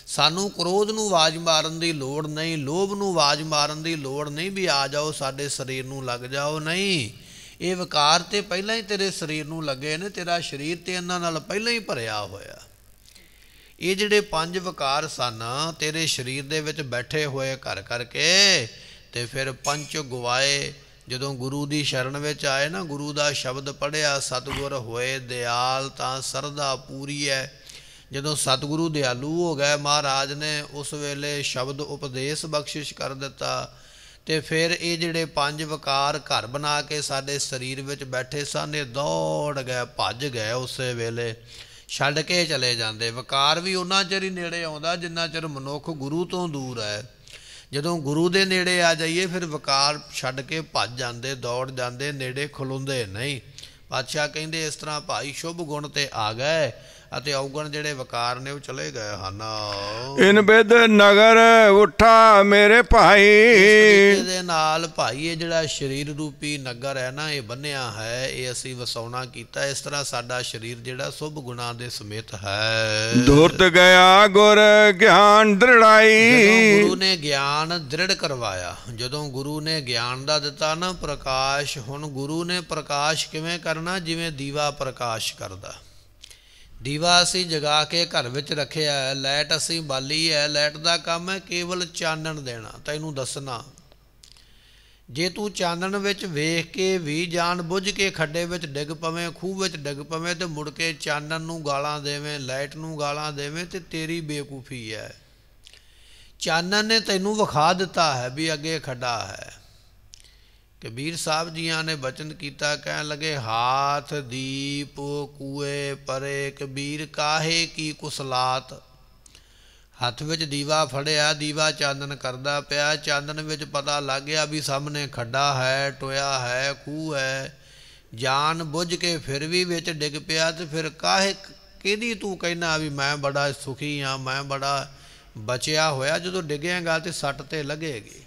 ਸਾਨੂੰ ਕ੍ਰੋਧ ਨੂੰ ਆਵਾਜ਼ ਮਾਰਨ ਦੀ ਲੋੜ ਨਹੀਂ ਲੋਭ ਨੂੰ ਆਵਾਜ਼ ਮਾਰਨ ਦੀ ਲੋੜ ਨਹੀਂ ਵੀ ਆ ਜਾਓ ਸਾਡੇ ਸਰੀਰ ਨੂੰ ਲੱਗ ਜਾਓ ਨਹੀਂ ਇਹ ਵਿਕਾਰ ਤੇ ਪਹਿਲਾਂ ਹੀ ਤੇਰੇ ਸਰੀਰ ਨੂੰ ਲੱਗੇ ਨੇ ਤੇਰਾ ਸਰੀਰ ਤੇ ਇਹਨਾਂ ਨਾਲ ਪਹਿਲਾਂ ਹੀ ਭਰਿਆ ਹੋਇਆ ਇਹ ਜਿਹੜੇ ਪੰਜ ਵਿਕਾਰ ਸਨ ਤੇਰੇ ਸਰੀਰ ਦੇ ਵਿੱਚ ਬੈਠੇ ਹੋਏ ਘਰ ਕਰਕੇ ਤੇ ਫਿਰ ਪੰਜ ਗਵਾਏ ਜਦੋਂ ਗੁਰੂ ਦੀ ਸ਼ਰਨ ਵਿੱਚ ਆਏ ਨਾ ਗੁਰੂ ਦਾ ਸ਼ਬਦ ਪੜਿਆ ਸਤਗੁਰ ਹੋਏ ਦਿਆਲ ਤਾਂ ਸਰਦਾ ਪੂਰੀ ਹੈ ਜਦੋਂ ਸਤਗੁਰੂ ਦਿਆਲੂ ਹੋ ਗਏ ਮਹਾਰਾਜ ਨੇ ਉਸ ਵੇਲੇ ਸ਼ਬਦ ਉਪਦੇਸ਼ ਬਖਸ਼ਿਸ਼ ਕਰ ਦਿੱਤਾ ਤੇ ਫਿਰ ਇਹ ਜਿਹੜੇ ਪੰਜ ਵਿਕਾਰ ਘਰ ਬਣਾ ਕੇ ਸਾਡੇ ਸਰੀਰ ਵਿੱਚ ਬੈਠੇ ਸਨ ਇਹ ਦੌੜ ਗਏ ਭੱਜ ਗਏ ਉਸੇ ਵੇਲੇ ਛੱਡ ਕੇ ਚਲੇ ਜਾਂਦੇ ਵਿਕਾਰ ਵੀ ਉਹਨਾਂ ਚਿਰ ਹੀ ਨੇੜੇ ਆਉਂਦਾ ਜਿੰਨਾ ਚਿਰ ਮਨੁੱਖ ਗੁਰੂ ਤੋਂ ਦੂਰ ਹੈ ਜਦੋਂ ਗੁਰੂ ਦੇ ਨੇੜੇ ਆ ਜਾਈਏ ਫਿਰ ਵਕਾਰ ਛੱਡ ਕੇ ਭੱਜ ਜਾਂਦੇ ਦੌੜ ਜਾਂਦੇ ਨੇੜੇ ਖਲੁੰਦੇ ਨਹੀਂ ਪਾਤਸ਼ਾਹ ਕਹਿੰਦੇ ਇਸ ਤਰ੍ਹਾਂ ਭਾਈ ਸ਼ੁਭ ਗੁਣ ਤੇ ਆ ਗਏ ਅਤੇ ਔਗਣ ਜਿਹੜੇ ਵਕਾਰ ਨੇ ਉਹ ਚਲੇ ਗਏ ਹਨ ਇਨ ਬਿਦ ਨਗਰ ਉਠਾ ਮੇਰੇ ਭਾਈ ਦੇ ਨਾਲ ਭਾਈ ਇਹ ਜਿਹੜਾ ਸਰੀਰ ਰੂਪੀ ਨਗਰ ਹੈ ਨਾ ਇਹ ਬੰਨਿਆ ਹੈ ਇਹ ਅਸੀਂ ਵਸਾਉਣਾ ਕੀਤਾ ਇਸ ਤਰ੍ਹਾਂ ਸਾਡਾ ਸਰੀਰ ਜਿਹੜਾ ਸੁਭ ਗੁਣਾ ਦੇ ਸਮੇਤ ਹੈ ਦੁਰਤ ਗਿਆ ਗੁਰ ਗਿਆਨ ਦ੍ਰਿੜਾਈ ਗੁਰੂ ਨੇ ਗਿਆਨ ਦ੍ਰਿੜ ਕਰਵਾਇਆ ਜਦੋਂ ਗੁਰੂ ਨੇ ਗਿਆਨ ਦਾ ਦਿੱਤਾ ਨਾ ਪ੍ਰਕਾਸ਼ ਹੁਣ ਗੁਰੂ ਨੇ ਪ੍ਰਕਾਸ਼ ਕਿਵੇਂ ਕਰਨਾ ਜਿਵੇਂ ਦੀਵਾ ਪ੍ਰਕਾਸ਼ ਕਰਦਾ ਦੀਵਾ ਅਸੀਂ ਜਗਾ ਕੇ ਘਰ ਵਿੱਚ ਰੱਖਿਆ ਹੈ ਲਾਈਟ ਅਸੀਂ ਬਾਲੀ ਹੈ ਲਾਈਟ ਦਾ ਕੰਮ ਹੈ ਕੇਵਲ ਚਾਨਣ ਦੇਣਾ ਤੈਨੂੰ ਦੱਸਣਾ ਜੇ ਤੂੰ ਚਾਨਣ ਵਿੱਚ ਵੇਖ ਕੇ ਵੀ ਜਾਣ ਬੁੱਝ ਕੇ ਖੱਡੇ ਵਿੱਚ ਡਿੱਗ ਪਵੇਂ ਖੂਹ ਵਿੱਚ ਡਿੱਗ ਪਵੇਂ ਤੇ ਮੁੜ ਕੇ ਚਾਨਣ ਨੂੰ ਗਾਲਾਂ ਦੇਵੇਂ ਲਾਈਟ ਨੂੰ ਗਾਲਾਂ ਦੇਵੇਂ ਤੇ ਤੇਰੀ ਬੇਕੂਫੀ ਹੈ ਚਾਨਣ ਨੇ ਤੈਨੂੰ ਵਿਖਾ ਦਿੱਤਾ ਹੈ ਵੀ ਅੱਗੇ ਖੱਡਾ ਹੈ ਕਬੀਰ ਸਾਹਿਬ ਜੀਆਂ ਨੇ ਬਚਨ ਕੀਤਾ ਕਹਿਣ ਲਗੇ ਹਾਥ ਦੀਪ ਕੂਏ ਪਰੇ ਕਬੀਰ ਕਾਹੇ ਕੀ ਕੁਸਲਾਤ ਹੱਥ ਵਿੱਚ ਦੀਵਾ ਫੜਿਆ ਦੀਵਾ ਚਾਨਣ ਕਰਦਾ ਪਿਆ ਚਾਨਣ ਵਿੱਚ ਪਤਾ ਲੱਗ ਗਿਆ ਵੀ ਸਾਹਮਣੇ ਖੱਡਾ ਹੈ ਟੋਇਆ ਹੈ ਖੂਹ ਹੈ ਜਾਨ ਬੁੱਝ ਕੇ ਫਿਰ ਵੀ ਵਿੱਚ ਡਿੱਗ ਪਿਆ ਤੇ ਫਿਰ ਕਾਹੇ ਕਿਹਦੀ ਤੂੰ ਕਹਿਣਾ ਵੀ ਮੈਂ ਬੜਾ ਸੁਖੀ ਆ ਮੈਂ ਬੜਾ ਬਚਿਆ ਹੋਇਆ ਜਦੋਂ ਡਿੱਗੇਗਾ ਤੇ ਸੱਟ ਤੇ ਲੱਗੇਗੀ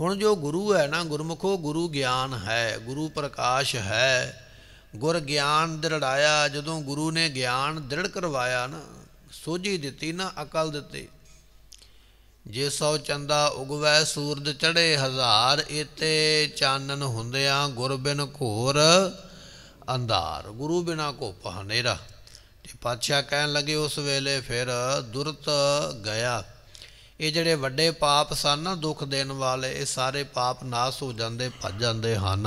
ਹੁਣ ਜੋ ਗੁਰੂ ਹੈ ਨਾ ਗੁਰਮੁਖੋ ਗੁਰੂ ਗਿਆਨ ਹੈ ਗੁਰੂ ਪ੍ਰਕਾਸ਼ ਹੈ ਗੁਰ ਗਿਆਨ ਦ੍ਰਿੜਾਇਆ ਜਦੋਂ ਗੁਰੂ ਨੇ ਗਿਆਨ ਦ੍ਰਿੜ ਕਰਵਾਇਆ ਨਾ ਸੋਝੀ ਦਿੱਤੀ ਨਾ ਅਕਲ ਦਿੱਤੀ ਜੇ ਸੌ ਚੰਦਾ ਉਗਵੈ ਸੂਰਜ ਚੜੇ ਹਜ਼ਾਰ ਇਤੇ ਚਾਨਣ ਹੁੰਦਿਆਂ ਗੁਰ ਬਿਨ ਘੋਰ ਅੰਧਾਰ ਗੁਰੂ ਬਿਨਾ ਕੋ ਹਨੇਰਾ ਤੇ ਪਾਤਸ਼ਾਹ ਕਹਿਣ ਲੱਗੇ ਉਸ ਵੇਲੇ ਫਿਰ ਦੁਰਤ ਗਿਆ ਇਹ ਜਿਹੜੇ ਵੱਡੇ ਪਾਪ ਸਨ ਦੁੱਖ ਦੇਣ ਵਾਲੇ ਇਹ ਸਾਰੇ ਪਾਪ ਨਾਸ ਹੋ ਜਾਂਦੇ ਭੱਜ ਜਾਂਦੇ ਹਨ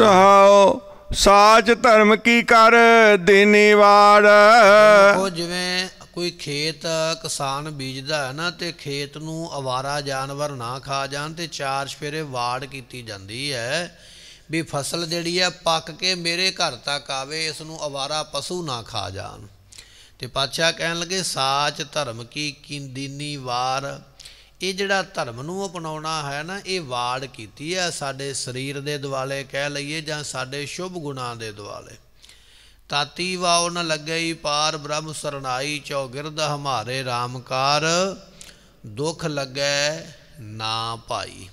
ਰਹਾਓ ਸਾਚ ਧਰਮ ਕੀ ਕਰ ਦੇਨੀ ਵਾੜ ਉਹ ਜਿਵੇਂ ਕੋਈ ਖੇਤ ਕਿਸਾਨ ਬੀਜਦਾ ਹੈ ਨਾ ਤੇ ਖੇਤ ਨੂੰ ਅਵਾਰਾ ਜਾਨਵਰ ਨਾ ਖਾ ਜਾਣ ਤੇ ਚਾਰ ਸਫੇਰੇ ਵਾੜ ਕੀਤੀ ਜਾਂਦੀ ਹੈ ਵੀ ਫਸਲ ਜਿਹੜੀ ਹੈ ਪੱਕ ਕੇ ਮੇਰੇ ਘਰ ਤੱਕ ਆਵੇ ਇਸ ਨੂੰ ਅਵਾਰਾ ਪਸ਼ੂ ਨਾ ਖਾ ਜਾਣ ਤੇ ਪਾਤਸ਼ਾਹ ਕਹਿਣ ਲੱਗੇ ਸਾਚ ਧਰਮ ਕੀ ਕਿੰਦੀਨੀ ਵਾਰ ਇਹ ਜਿਹੜਾ ਧਰਮ ਨੂੰ ਅਪਣਾਉਣਾ ਹੈ ਨਾ ਇਹ ਵਾੜ ਕੀਤੀ ਹੈ ਸਾਡੇ ਸਰੀਰ ਦੇ ਦਵਾਲੇ ਕਹਿ ਲਈਏ ਜਾਂ ਸਾਡੇ ਸ਼ੁਭ ਗੁਣਾਂ ਦੇ ਦਵਾਲੇ ਤਾਤੀ ਵਾਉ ਨ ਲੱਗਈ ਪਾਰ ਬ੍ਰਹਮ ਸਰਣਾਈ ਚੌਗਿਰਦ ਹਮਾਰੇ ਰਾਮਕਾਰ ਦੁਖ ਲੱਗੈ ਨਾ ਪਾਈ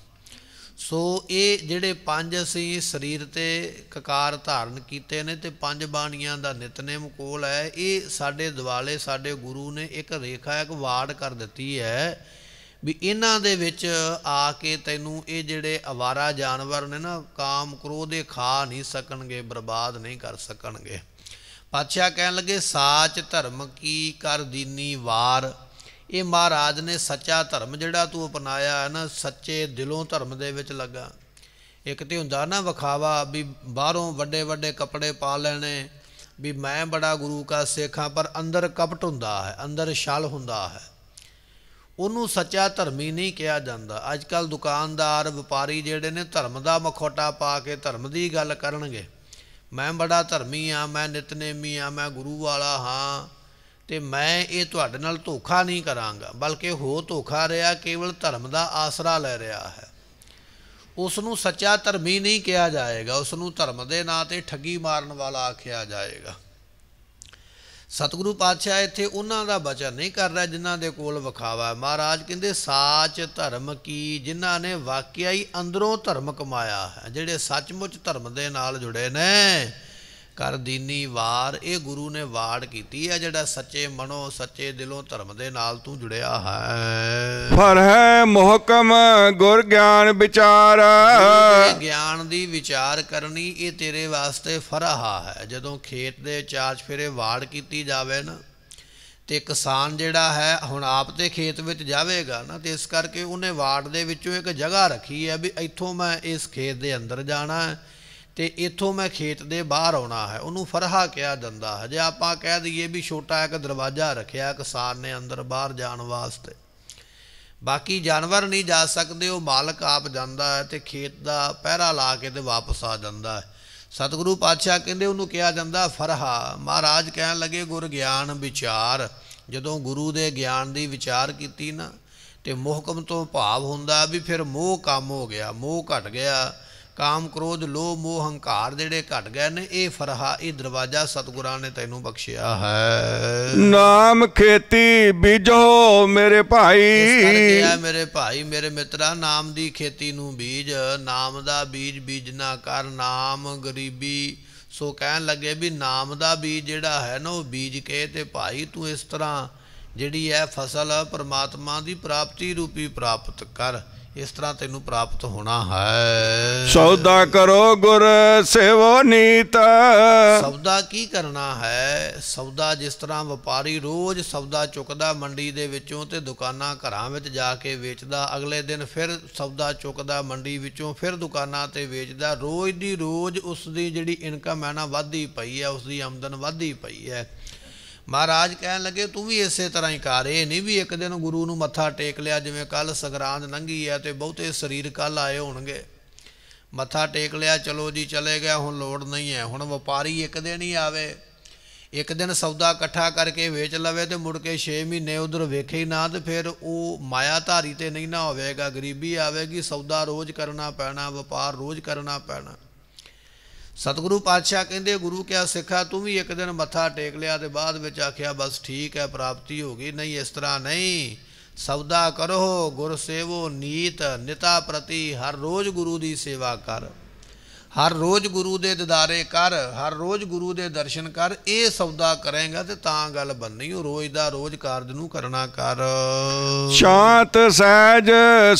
ਸੋ ਇਹ ਜਿਹੜੇ ਪੰਜ ਅਸੀਂ ਸਰੀਰ ਤੇ ਕਕਾਰ ਧਾਰਨ ਕੀਤੇ ਨੇ ਤੇ ਪੰਜ ਬਾਣੀਆਂ ਦਾ ਨਿਤਨੇਮ ਕੋਲ ਹੈ ਇਹ ਸਾਡੇ ਦਿਵਾਲੇ ਸਾਡੇ ਗੁਰੂ ਨੇ ਇੱਕ ਰੇਖਾ ਇੱਕ ਵਾਰਡ ਕਰ ਦਿੱਤੀ ਹੈ ਵੀ ਇਹਨਾਂ ਦੇ ਵਿੱਚ ਆ ਕੇ ਤੈਨੂੰ ਇਹ ਜਿਹੜੇ ਅਵਾਰਾ ਜਾਨਵਰ ਨੇ ਨਾ ਕਾਮ ਕ੍ਰੋਧ ਦੇ ਖਾ ਨਹੀਂ ਸਕਣਗੇ ਬਰਬਾਦ ਨਹੀਂ ਕਰ ਸਕਣਗੇ ਪਾਤਸ਼ਾਹ ਕਹਿਣ ਲੱਗੇ ਸਾਚ ਧਰਮ ਕੀ ਕਰ ਦੀਨੀ ਵਾਰ ਇਹ ਮਹਾਰਾਜ ਨੇ ਸੱਚਾ ਧਰਮ ਜਿਹੜਾ ਤੂੰ ਅਪਣਾਇਆ ਹੈ ਨਾ ਸੱਚੇ ਦਿਲੋਂ ਧਰਮ ਦੇ ਵਿੱਚ ਲੱਗਾ ਇੱਕ ਤੇ ਹੁੰਦਾ ਨਾ ਵਿਖਾਵਾ ਵੀ ਬਾਹਰੋਂ ਵੱਡੇ ਵੱਡੇ ਕੱਪੜੇ ਪਾ ਲੈਣੇ ਵੀ ਮੈਂ ਬੜਾ ਗੁਰੂ ਕਾ ਸੇਖਾਂ ਪਰ ਅੰਦਰ ਕਪਟ ਹੁੰਦਾ ਹੈ ਅੰਦਰ ਛਲ ਹੁੰਦਾ ਹੈ ਉਹਨੂੰ ਸੱਚਾ ਧਰਮੀ ਨਹੀਂ ਕਿਹਾ ਜਾਂਦਾ ਅੱਜ ਕੱਲ ਦੁਕਾਨਦਾਰ ਵਪਾਰੀ ਜਿਹੜੇ ਨੇ ਧਰਮ ਦਾ ਮਖੌਟਾ ਪਾ ਕੇ ਧਰਮ ਦੀ ਗੱਲ ਕਰਨਗੇ ਮੈਂ ਬੜਾ ਧਰਮੀ ਆ ਮੈਂ ਨਿਤਨੇਮੀ ਆ ਮੈਂ ਗੁਰੂ ਵਾਲਾ ਹਾਂ ਤੇ ਮੈਂ ਇਹ ਤੁਹਾਡੇ ਨਾਲ ਧੋਖਾ ਨਹੀਂ ਕਰਾਂਗਾ ਬਲਕਿ ਹੋ ਧੋਖਾ ਰਿਹਾ ਕੇਵਲ ਧਰਮ ਦਾ ਆਸਰਾ ਲੈ ਰਿਹਾ ਹੈ ਉਸ ਨੂੰ ਸੱਚਾ ਧਰਮੀ ਨਹੀਂ ਕਿਹਾ ਜਾਏਗਾ ਉਸ ਨੂੰ ਧਰਮ ਦੇ ਨਾਂ ਤੇ ਠੱਗੀ ਮਾਰਨ ਵਾਲਾ ਆਖਿਆ ਜਾਏਗਾ ਸਤਿਗੁਰੂ ਪਾਤਸ਼ਾਹ ਇੱਥੇ ਉਹਨਾਂ ਦਾ ਬਚਨ ਨਹੀਂ ਕਰ ਰਿਹਾ ਜਿਨ੍ਹਾਂ ਦੇ ਕੋਲ ਵਿਖਾਵਾ ਹੈ ਮਹਾਰਾਜ ਕਹਿੰਦੇ ਸਾਚ ਧਰਮ ਕੀ ਜਿਨ੍ਹਾਂ ਨੇ ਵਾਕਿਆ ਹੀ ਅੰਦਰੋਂ ਧਰਮ ਕਮਾਇਆ ਹੈ ਜਿਹੜੇ ਸੱਚਮੁੱਚ ਧਰਮ ਦੇ ਨਾਲ ਜੁੜੇ ਨੇ ਕਰ ਦੀਨੀ ਵਾਰ ਇਹ ਗੁਰੂ ਨੇ ਵਾੜ ਕੀਤੀ ਹੈ ਜਿਹੜਾ ਸੱਚੇ ਮਨੋ ਸੱਚੇ ਦਿਲੋਂ ਧਰਮ ਦੇ ਨਾਲ ਤੂੰ ਜੁੜਿਆ ਹੈ ਫਰ ਹੈ ਮੁਹਕਮ ਗੁਰ ਗਿਆਨ ਵਿਚਾਰ ਗਿਆਨ ਦੀ ਵਿਚਾਰ ਕਰਨੀ ਇਹ ਤੇਰੇ ਵਾਸਤੇ ਫਰਹਾ ਹੈ ਜਦੋਂ ਖੇਤ ਦੇ ਚਾਰ ਫੇਰੇ ਵਾੜ ਕੀਤੀ ਜਾਵੇ ਨਾ ਤੇ ਕਿਸਾਨ ਜਿਹੜਾ ਹੈ ਹੁਣ ਆਪ ਤੇ ਖੇਤ ਵਿੱਚ ਜਾਵੇਗਾ ਨਾ ਤੇ ਇਸ ਕਰਕੇ ਉਹਨੇ ਵਾੜ ਦੇ ਵਿੱਚੋਂ ਇੱਕ ਜਗ੍ਹਾ ਰੱਖੀ ਹੈ ਵੀ ਇੱਥੋਂ ਮੈਂ ਇਸ ਖੇਤ ਦੇ ਅੰਦਰ ਜਾਣਾ ਹੈ ਤੇ ਇਥੋਂ ਮੈਂ ਖੇਤ ਦੇ ਬਾਹਰ ਆਉਣਾ ਹੈ ਉਹਨੂੰ ਫਰਹਾ ਕਿਹਾ ਜਾਂਦਾ ਹੈ ਜੇ ਆਪਾਂ ਕਹਿ ਦਈਏ ਵੀ ਛੋਟਾ ਇੱਕ ਦਰਵਾਜ਼ਾ ਰੱਖਿਆ ਕਿਸਾਨ ਨੇ ਅੰਦਰ ਬਾਹਰ ਜਾਣ ਵਾਸਤੇ ਬਾਕੀ ਜਾਨਵਰ ਨਹੀਂ ਜਾ ਸਕਦੇ ਉਹ ਮਾਲਕ ਆਪ ਜਾਂਦਾ ਹੈ ਤੇ ਖੇਤ ਦਾ ਪਹਿਰਾ ਲਾ ਕੇ ਤੇ ਵਾਪਸ ਆ ਜਾਂਦਾ ਹੈ ਸਤਿਗੁਰੂ ਪਾਤਸ਼ਾਹ ਕਹਿੰਦੇ ਉਹਨੂੰ ਕਿਹਾ ਜਾਂਦਾ ਫਰਹਾ ਮਹਾਰਾਜ ਕਹਿਣ ਲੱਗੇ ਗੁਰ ਗਿਆਨ ਵਿਚਾਰ ਜਦੋਂ ਗੁਰੂ ਦੇ ਗਿਆਨ ਦੀ ਵਿਚਾਰ ਕੀਤੀ ਨਾ ਤੇ ਮੋਹਕਮ ਤੋਂ ਭਾਵ ਹੁੰਦਾ ਵੀ ਫਿਰ ਮੋਹ ਕੰਮ ਹੋ ਗਿਆ ਮੋਹ ਘਟ ਗਿਆ ਕਾਮ ਕ੍ਰੋਧ ਲੋਭ ਮੋਹ ਹੰਕਾਰ ਜਿਹੜੇ ਘਟ ਗਏ ਨੇ ਇਹ ਫਰਹਾ ਇਹ ਦਰਵਾਜ਼ਾ ਸਤਿਗੁਰਾਂ ਨੇ ਤੈਨੂੰ ਬਖਸ਼ਿਆ ਹੈ ਨਾਮ ਖੇਤੀ ਬੀਜੋ ਮੇਰੇ ਭਾਈ ਇਸ ਮੇਰੇ ਭਾਈ ਮੇਰੇ ਮਿੱਤਰਾ ਨਾਮ ਦੀ ਖੇਤੀ ਨੂੰ ਬੀਜ ਨਾਮ ਦਾ ਬੀਜ ਬੀਜਣਾ ਕਰ ਨਾਮ ਗਰੀਬੀ ਸੋ ਕਹਿਣ ਲੱਗੇ ਵੀ ਨਾਮ ਦਾ ਬੀਜ ਜਿਹੜਾ ਹੈ ਨਾ ਉਹ ਬੀਜ ਕੇ ਤੇ ਭਾਈ ਤੂੰ ਇਸ ਤਰ੍ਹਾਂ ਜਿਹੜੀ ਹੈ ਫਸਲ ਪਰਮਾਤਮਾ ਦੀ ਪ੍ਰਾਪਤੀ ਰੂਪੀ ਪ੍ਰਾਪਤ ਕਰ ਇਸ ਤਰ੍ਹਾਂ ਤੈਨੂੰ ਪ੍ਰਾਪਤ ਹੋਣਾ ਹੈ ਸੌਦਾ ਕਰੋ ਗੁਰ ਸੇਵੋ ਨੀਤ ਸੌਦਾ ਕੀ ਕਰਨਾ ਹੈ ਸੌਦਾ ਜਿਸ ਤਰ੍ਹਾਂ ਵਪਾਰੀ ਰੋਜ਼ ਸੌਦਾ ਚੁੱਕਦਾ ਮੰਡੀ ਦੇ ਵਿੱਚੋਂ ਤੇ ਦੁਕਾਨਾਂ ਘਰਾਂ ਵਿੱਚ ਜਾ ਕੇ ਵੇਚਦਾ ਅਗਲੇ ਦਿਨ ਫਿਰ ਸੌਦਾ ਚੁੱਕਦਾ ਮੰਡੀ ਵਿੱਚੋਂ ਫਿਰ ਦੁਕਾਨਾਂ ਤੇ ਵੇਚਦਾ ਰੋਜ਼ ਦੀ ਰੋਜ਼ ਉਸ ਦੀ ਜਿਹੜੀ ਇਨਕਮ ਹੈ ਨਾ ਵਧਦੀ ਪਈ ਹੈ ਉਸ ਦੀ ਆਮਦਨ ਵਧਦੀ ਪਈ ਹੈ ਮਹਾਰਾਜ ਕਹਿਣ ਲੱਗੇ ਤੂੰ ਵੀ ਇਸੇ ਤਰ੍ਹਾਂ ਹੀ ਕਰ ਇਹ ਨਹੀਂ ਵੀ ਇੱਕ ਦਿਨ ਗੁਰੂ ਨੂੰ ਮੱਥਾ ਟੇਕ ਲਿਆ ਜਿਵੇਂ ਕੱਲ ਸਗਰਾਂਦ ਲੰਗੀ ਹੈ ਤੇ ਬਹੁਤੇ ਸਰੀਰ ਕੱਲ ਆਏ ਹੋਣਗੇ ਮੱਥਾ ਟੇਕ ਲਿਆ ਚਲੋ ਜੀ ਚਲੇ ਗਿਆ ਹੁਣ ਲੋੜ ਨਹੀਂ ਹੈ ਹੁਣ ਵਪਾਰੀ ਇੱਕ ਦਿਨ ਹੀ ਆਵੇ ਇੱਕ ਦਿਨ ਸੌਦਾ ਇਕੱਠਾ ਕਰਕੇ ਵੇਚ ਲਵੇ ਤੇ ਮੁੜ ਕੇ 6 ਮਹੀਨੇ ਉਧਰ ਵੇਖੇ ਹੀ ਨਾ ਤੇ ਫਿਰ ਉਹ ਮਾਇਆ ਧਾਰੀ ਤੇ ਨਹੀਂ ਨਾ ਹੋਵੇਗਾ ਗਰੀਬੀ ਆਵੇਗੀ ਸੌਦਾ ਰੋਜ਼ ਕਰਨਾ ਪੈਣਾ ਵਪਾਰ ਰੋਜ਼ ਕਰਨਾ ਪੈਣਾ ਸਤਿਗੁਰੂ ਪਾਤਸ਼ਾਹ ਕਹਿੰਦੇ ਗੁਰੂ ਕਿਆ ਸਿੱਖਾ ਤੂੰ ਵੀ ਇੱਕ ਦਿਨ ਮੱਥਾ ਟੇਕ ਲਿਆ ਤੇ ਬਾਅਦ ਵਿੱਚ ਆਖਿਆ ਬਸ ਠੀਕ ਹੈ ਪ੍ਰਾਪਤੀ ਹੋ ਗਈ ਨਹੀਂ ਇਸ ਤਰ੍ਹਾਂ ਨਹੀਂ ਸੌਦਾ ਕਰੋ ਗੁਰ ਸੇਵੋ ਨੀਤ ਨਿਤਾ ਪ੍ਰਤੀ ਹਰ ਰੋਜ਼ ਗੁਰੂ ਦੀ ਸੇਵਾ ਕਰ ਹਰ ਰੋਜ਼ ਗੁਰੂ ਦੇ ਦਿਦਾਰੇ ਕਰ ਹਰ ਰੋਜ਼ ਗੁਰੂ ਦੇ ਦਰਸ਼ਨ ਕਰ ਇਹ ਸੌਦਾ ਕਰੇਗਾ ਤੇ ਤਾਂ ਗੱਲ ਬੰਨੀ ਉਹ ਰੋਜ਼ ਦਾ ਰੋਜ਼ ਕਾਰਜ ਨੂੰ ਕਰਨਾ ਕਰ ਸ਼ਾਂਤ ਸਹਿਜ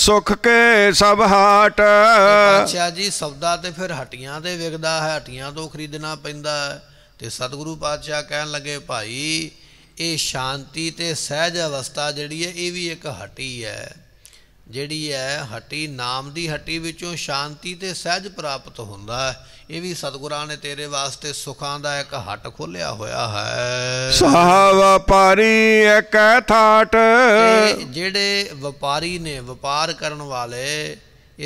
ਸੁਖ ਕੇ ਸਭ ਹਾਟ ਅੱਛਾ ਜੀ ਸੌਦਾ ਤੇ ਫਿਰ ਹਟੀਆਂ ਤੇ ਵਿਕਦਾ ਹੈ ਹਟੀਆਂ ਤੋਂ ਖਰੀਦਣਾ ਪੈਂਦਾ ਤੇ ਸਤਿਗੁਰੂ ਪਾਤਸ਼ਾਹ ਕਹਿਣ ਲੱਗੇ ਭਾਈ ਇਹ ਸ਼ਾਂਤੀ ਤੇ ਸਹਿਜ ਅਵਸਥਾ ਜਿਹੜੀ ਹੈ ਇਹ ਵੀ ਇੱਕ ਹਟੀ ਹੈ ਜਿਹੜੀ ਹੈ ਹਟੀ ਨਾਮ ਦੀ ਹਟੀ ਵਿੱਚੋਂ ਸ਼ਾਂਤੀ ਤੇ ਸਹਿਜ ਪ੍ਰਾਪਤ ਹੁੰਦਾ ਹੈ ਇਹ ਵੀ ਸਤਿਗੁਰਾਂ ਨੇ ਤੇਰੇ ਵਾਸਤੇ ਸੁਖਾਂ ਦਾ ਇੱਕ ਹੱਟ ਖੋਲਿਆ ਹੋਇਆ ਹੈ ਸਾਹਾ ਵਪਾਰੀ ਇੱਕ ਥਾਟ ਜਿਹੜੇ ਵਪਾਰੀ ਨੇ ਵਪਾਰ ਕਰਨ ਵਾਲੇ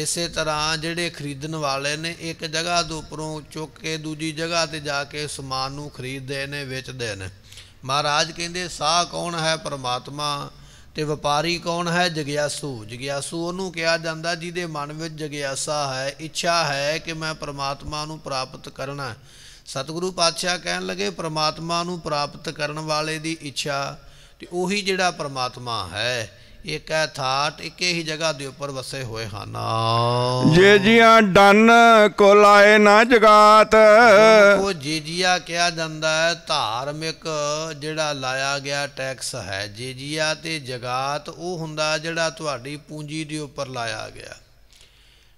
ਇਸੇ ਤਰ੍ਹਾਂ ਜਿਹੜੇ ਖਰੀਦਣ ਵਾਲੇ ਨੇ ਇੱਕ ਜਗ੍ਹਾ ਤੋਂ ਉਪਰੋਂ ਚੁੱਕ ਕੇ ਦੂਜੀ ਜਗ੍ਹਾ ਤੇ ਜਾ ਕੇ ਸਮਾਨ ਨੂੰ ਖਰੀਦਦੇ ਨੇ ਵੇਚਦੇ ਨੇ ਮਹਾਰਾਜ ਕਹਿੰਦੇ ਸਾਹ ਕੌਣ ਹੈ ਪਰਮਾਤਮਾ ਤੇ ਵਪਾਰੀ ਕੌਣ ਹੈ ਜਗਿਆਸੂ ਜਗਿਆਸੂ ਉਹਨੂੰ ਕਿਹਾ ਜਾਂਦਾ ਜਿਹਦੇ ਮਨ ਵਿੱਚ ਜਗਿਆਸਾ ਹੈ ਇੱਛਾ ਹੈ ਕਿ ਮੈਂ ਪ੍ਰਮਾਤਮਾ ਨੂੰ ਪ੍ਰਾਪਤ ਕਰਨਾ ਸਤਿਗੁਰੂ ਪਾਤਸ਼ਾਹ ਕਹਿਣ ਲੱਗੇ ਪ੍ਰਮਾਤਮਾ ਨੂੰ ਪ੍ਰਾਪਤ ਕਰਨ ਵਾਲੇ ਦੀ ਇੱਛਾ ਤੇ ਉਹੀ ਜਿਹੜਾ ਪ੍ਰਮਾਤਮਾ ਹੈ ਇਕ ਹੈ ਥਾਟ ਇੱਕੇ ਹੀ ਜਗ੍ਹਾ ਦੇ ਉੱਪਰ ਵਸੇ ਹੋਏ ਹਨ ਜੇ ਜੀਆਂ ਡਨ ਕੋ ਲਾਏ ਨਾ ਜਗਾਤ ਉਹ ਜੀਜੀਆ ਕਿਹਾ ਜਾਂਦਾ ਹੈ ਧਾਰਮਿਕ ਜਿਹੜਾ ਲਾਇਆ ਗਿਆ ਟੈਕਸ ਹੈ ਜੀਜੀਆ ਤੇ ਜਗਾਤ ਉਹ ਹੁੰਦਾ ਜਿਹੜਾ ਤੁਹਾਡੀ ਪੂੰਜੀ ਦੇ ਉੱਪਰ ਲਾਇਆ ਗਿਆ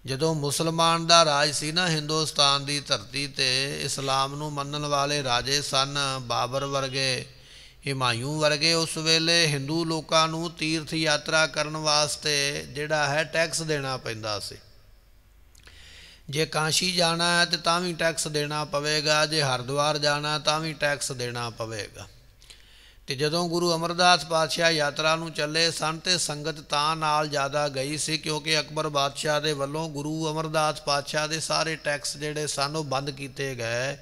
ਜਦੋਂ ਮੁਸਲਮਾਨ ਦਾ ਰਾਜ ਸੀ ਨਾ ਹਿੰਦੁਸਤਾਨ ਦੀ ਧਰਤੀ ਤੇ ਇਸਲਾਮ ਨੂੰ ਮੰਨਣ ਵਾਲੇ ਰਾਜੇ ਸਨ ਬਾਬਰ ਵਰਗੇ ਹਿਮਾਯੂ ਵਰਗੇ ਉਸ ਵੇਲੇ ਹਿੰਦੂ ਲੋਕਾਂ ਨੂੰ ਤੀਰਥ ਯਾਤਰਾ ਕਰਨ ਵਾਸਤੇ ਜਿਹੜਾ ਹੈ ਟੈਕਸ ਦੇਣਾ ਪੈਂਦਾ ਸੀ ਜੇ ਕਾਂਸ਼ੀ ਜਾਣਾ ਹੈ ਤੇ ਤਾਂ ਵੀ ਟੈਕਸ ਦੇਣਾ ਪਵੇਗਾ ਜੇ ਹਰਦੁਆਰ ਜਾਣਾ ਤਾਂ ਵੀ ਟੈਕਸ ਦੇਣਾ ਪਵੇਗਾ ਤੇ ਜਦੋਂ ਗੁਰੂ ਅਮਰਦਾਸ ਪਾਤਸ਼ਾਹ ਯਾਤਰਾ ਨੂੰ ਚੱਲੇ ਸਨ ਤੇ ਸੰਗਤ ਤਾਂ ਨਾਲ ਜ਼ਿਆਦਾ ਗਈ ਸੀ ਕਿਉਂਕਿ ਅਕਬਰ ਬਾਦਸ਼ਾਹ ਦੇ ਵੱਲੋਂ ਗੁਰੂ ਅਮਰਦਾਸ ਪਾਤਸ਼ਾਹ ਦੇ ਸਾਰੇ ਟੈਕਸ ਜਿਹੜੇ ਸਨ ਉਹ ਬੰਦ ਕੀਤੇ ਗਏ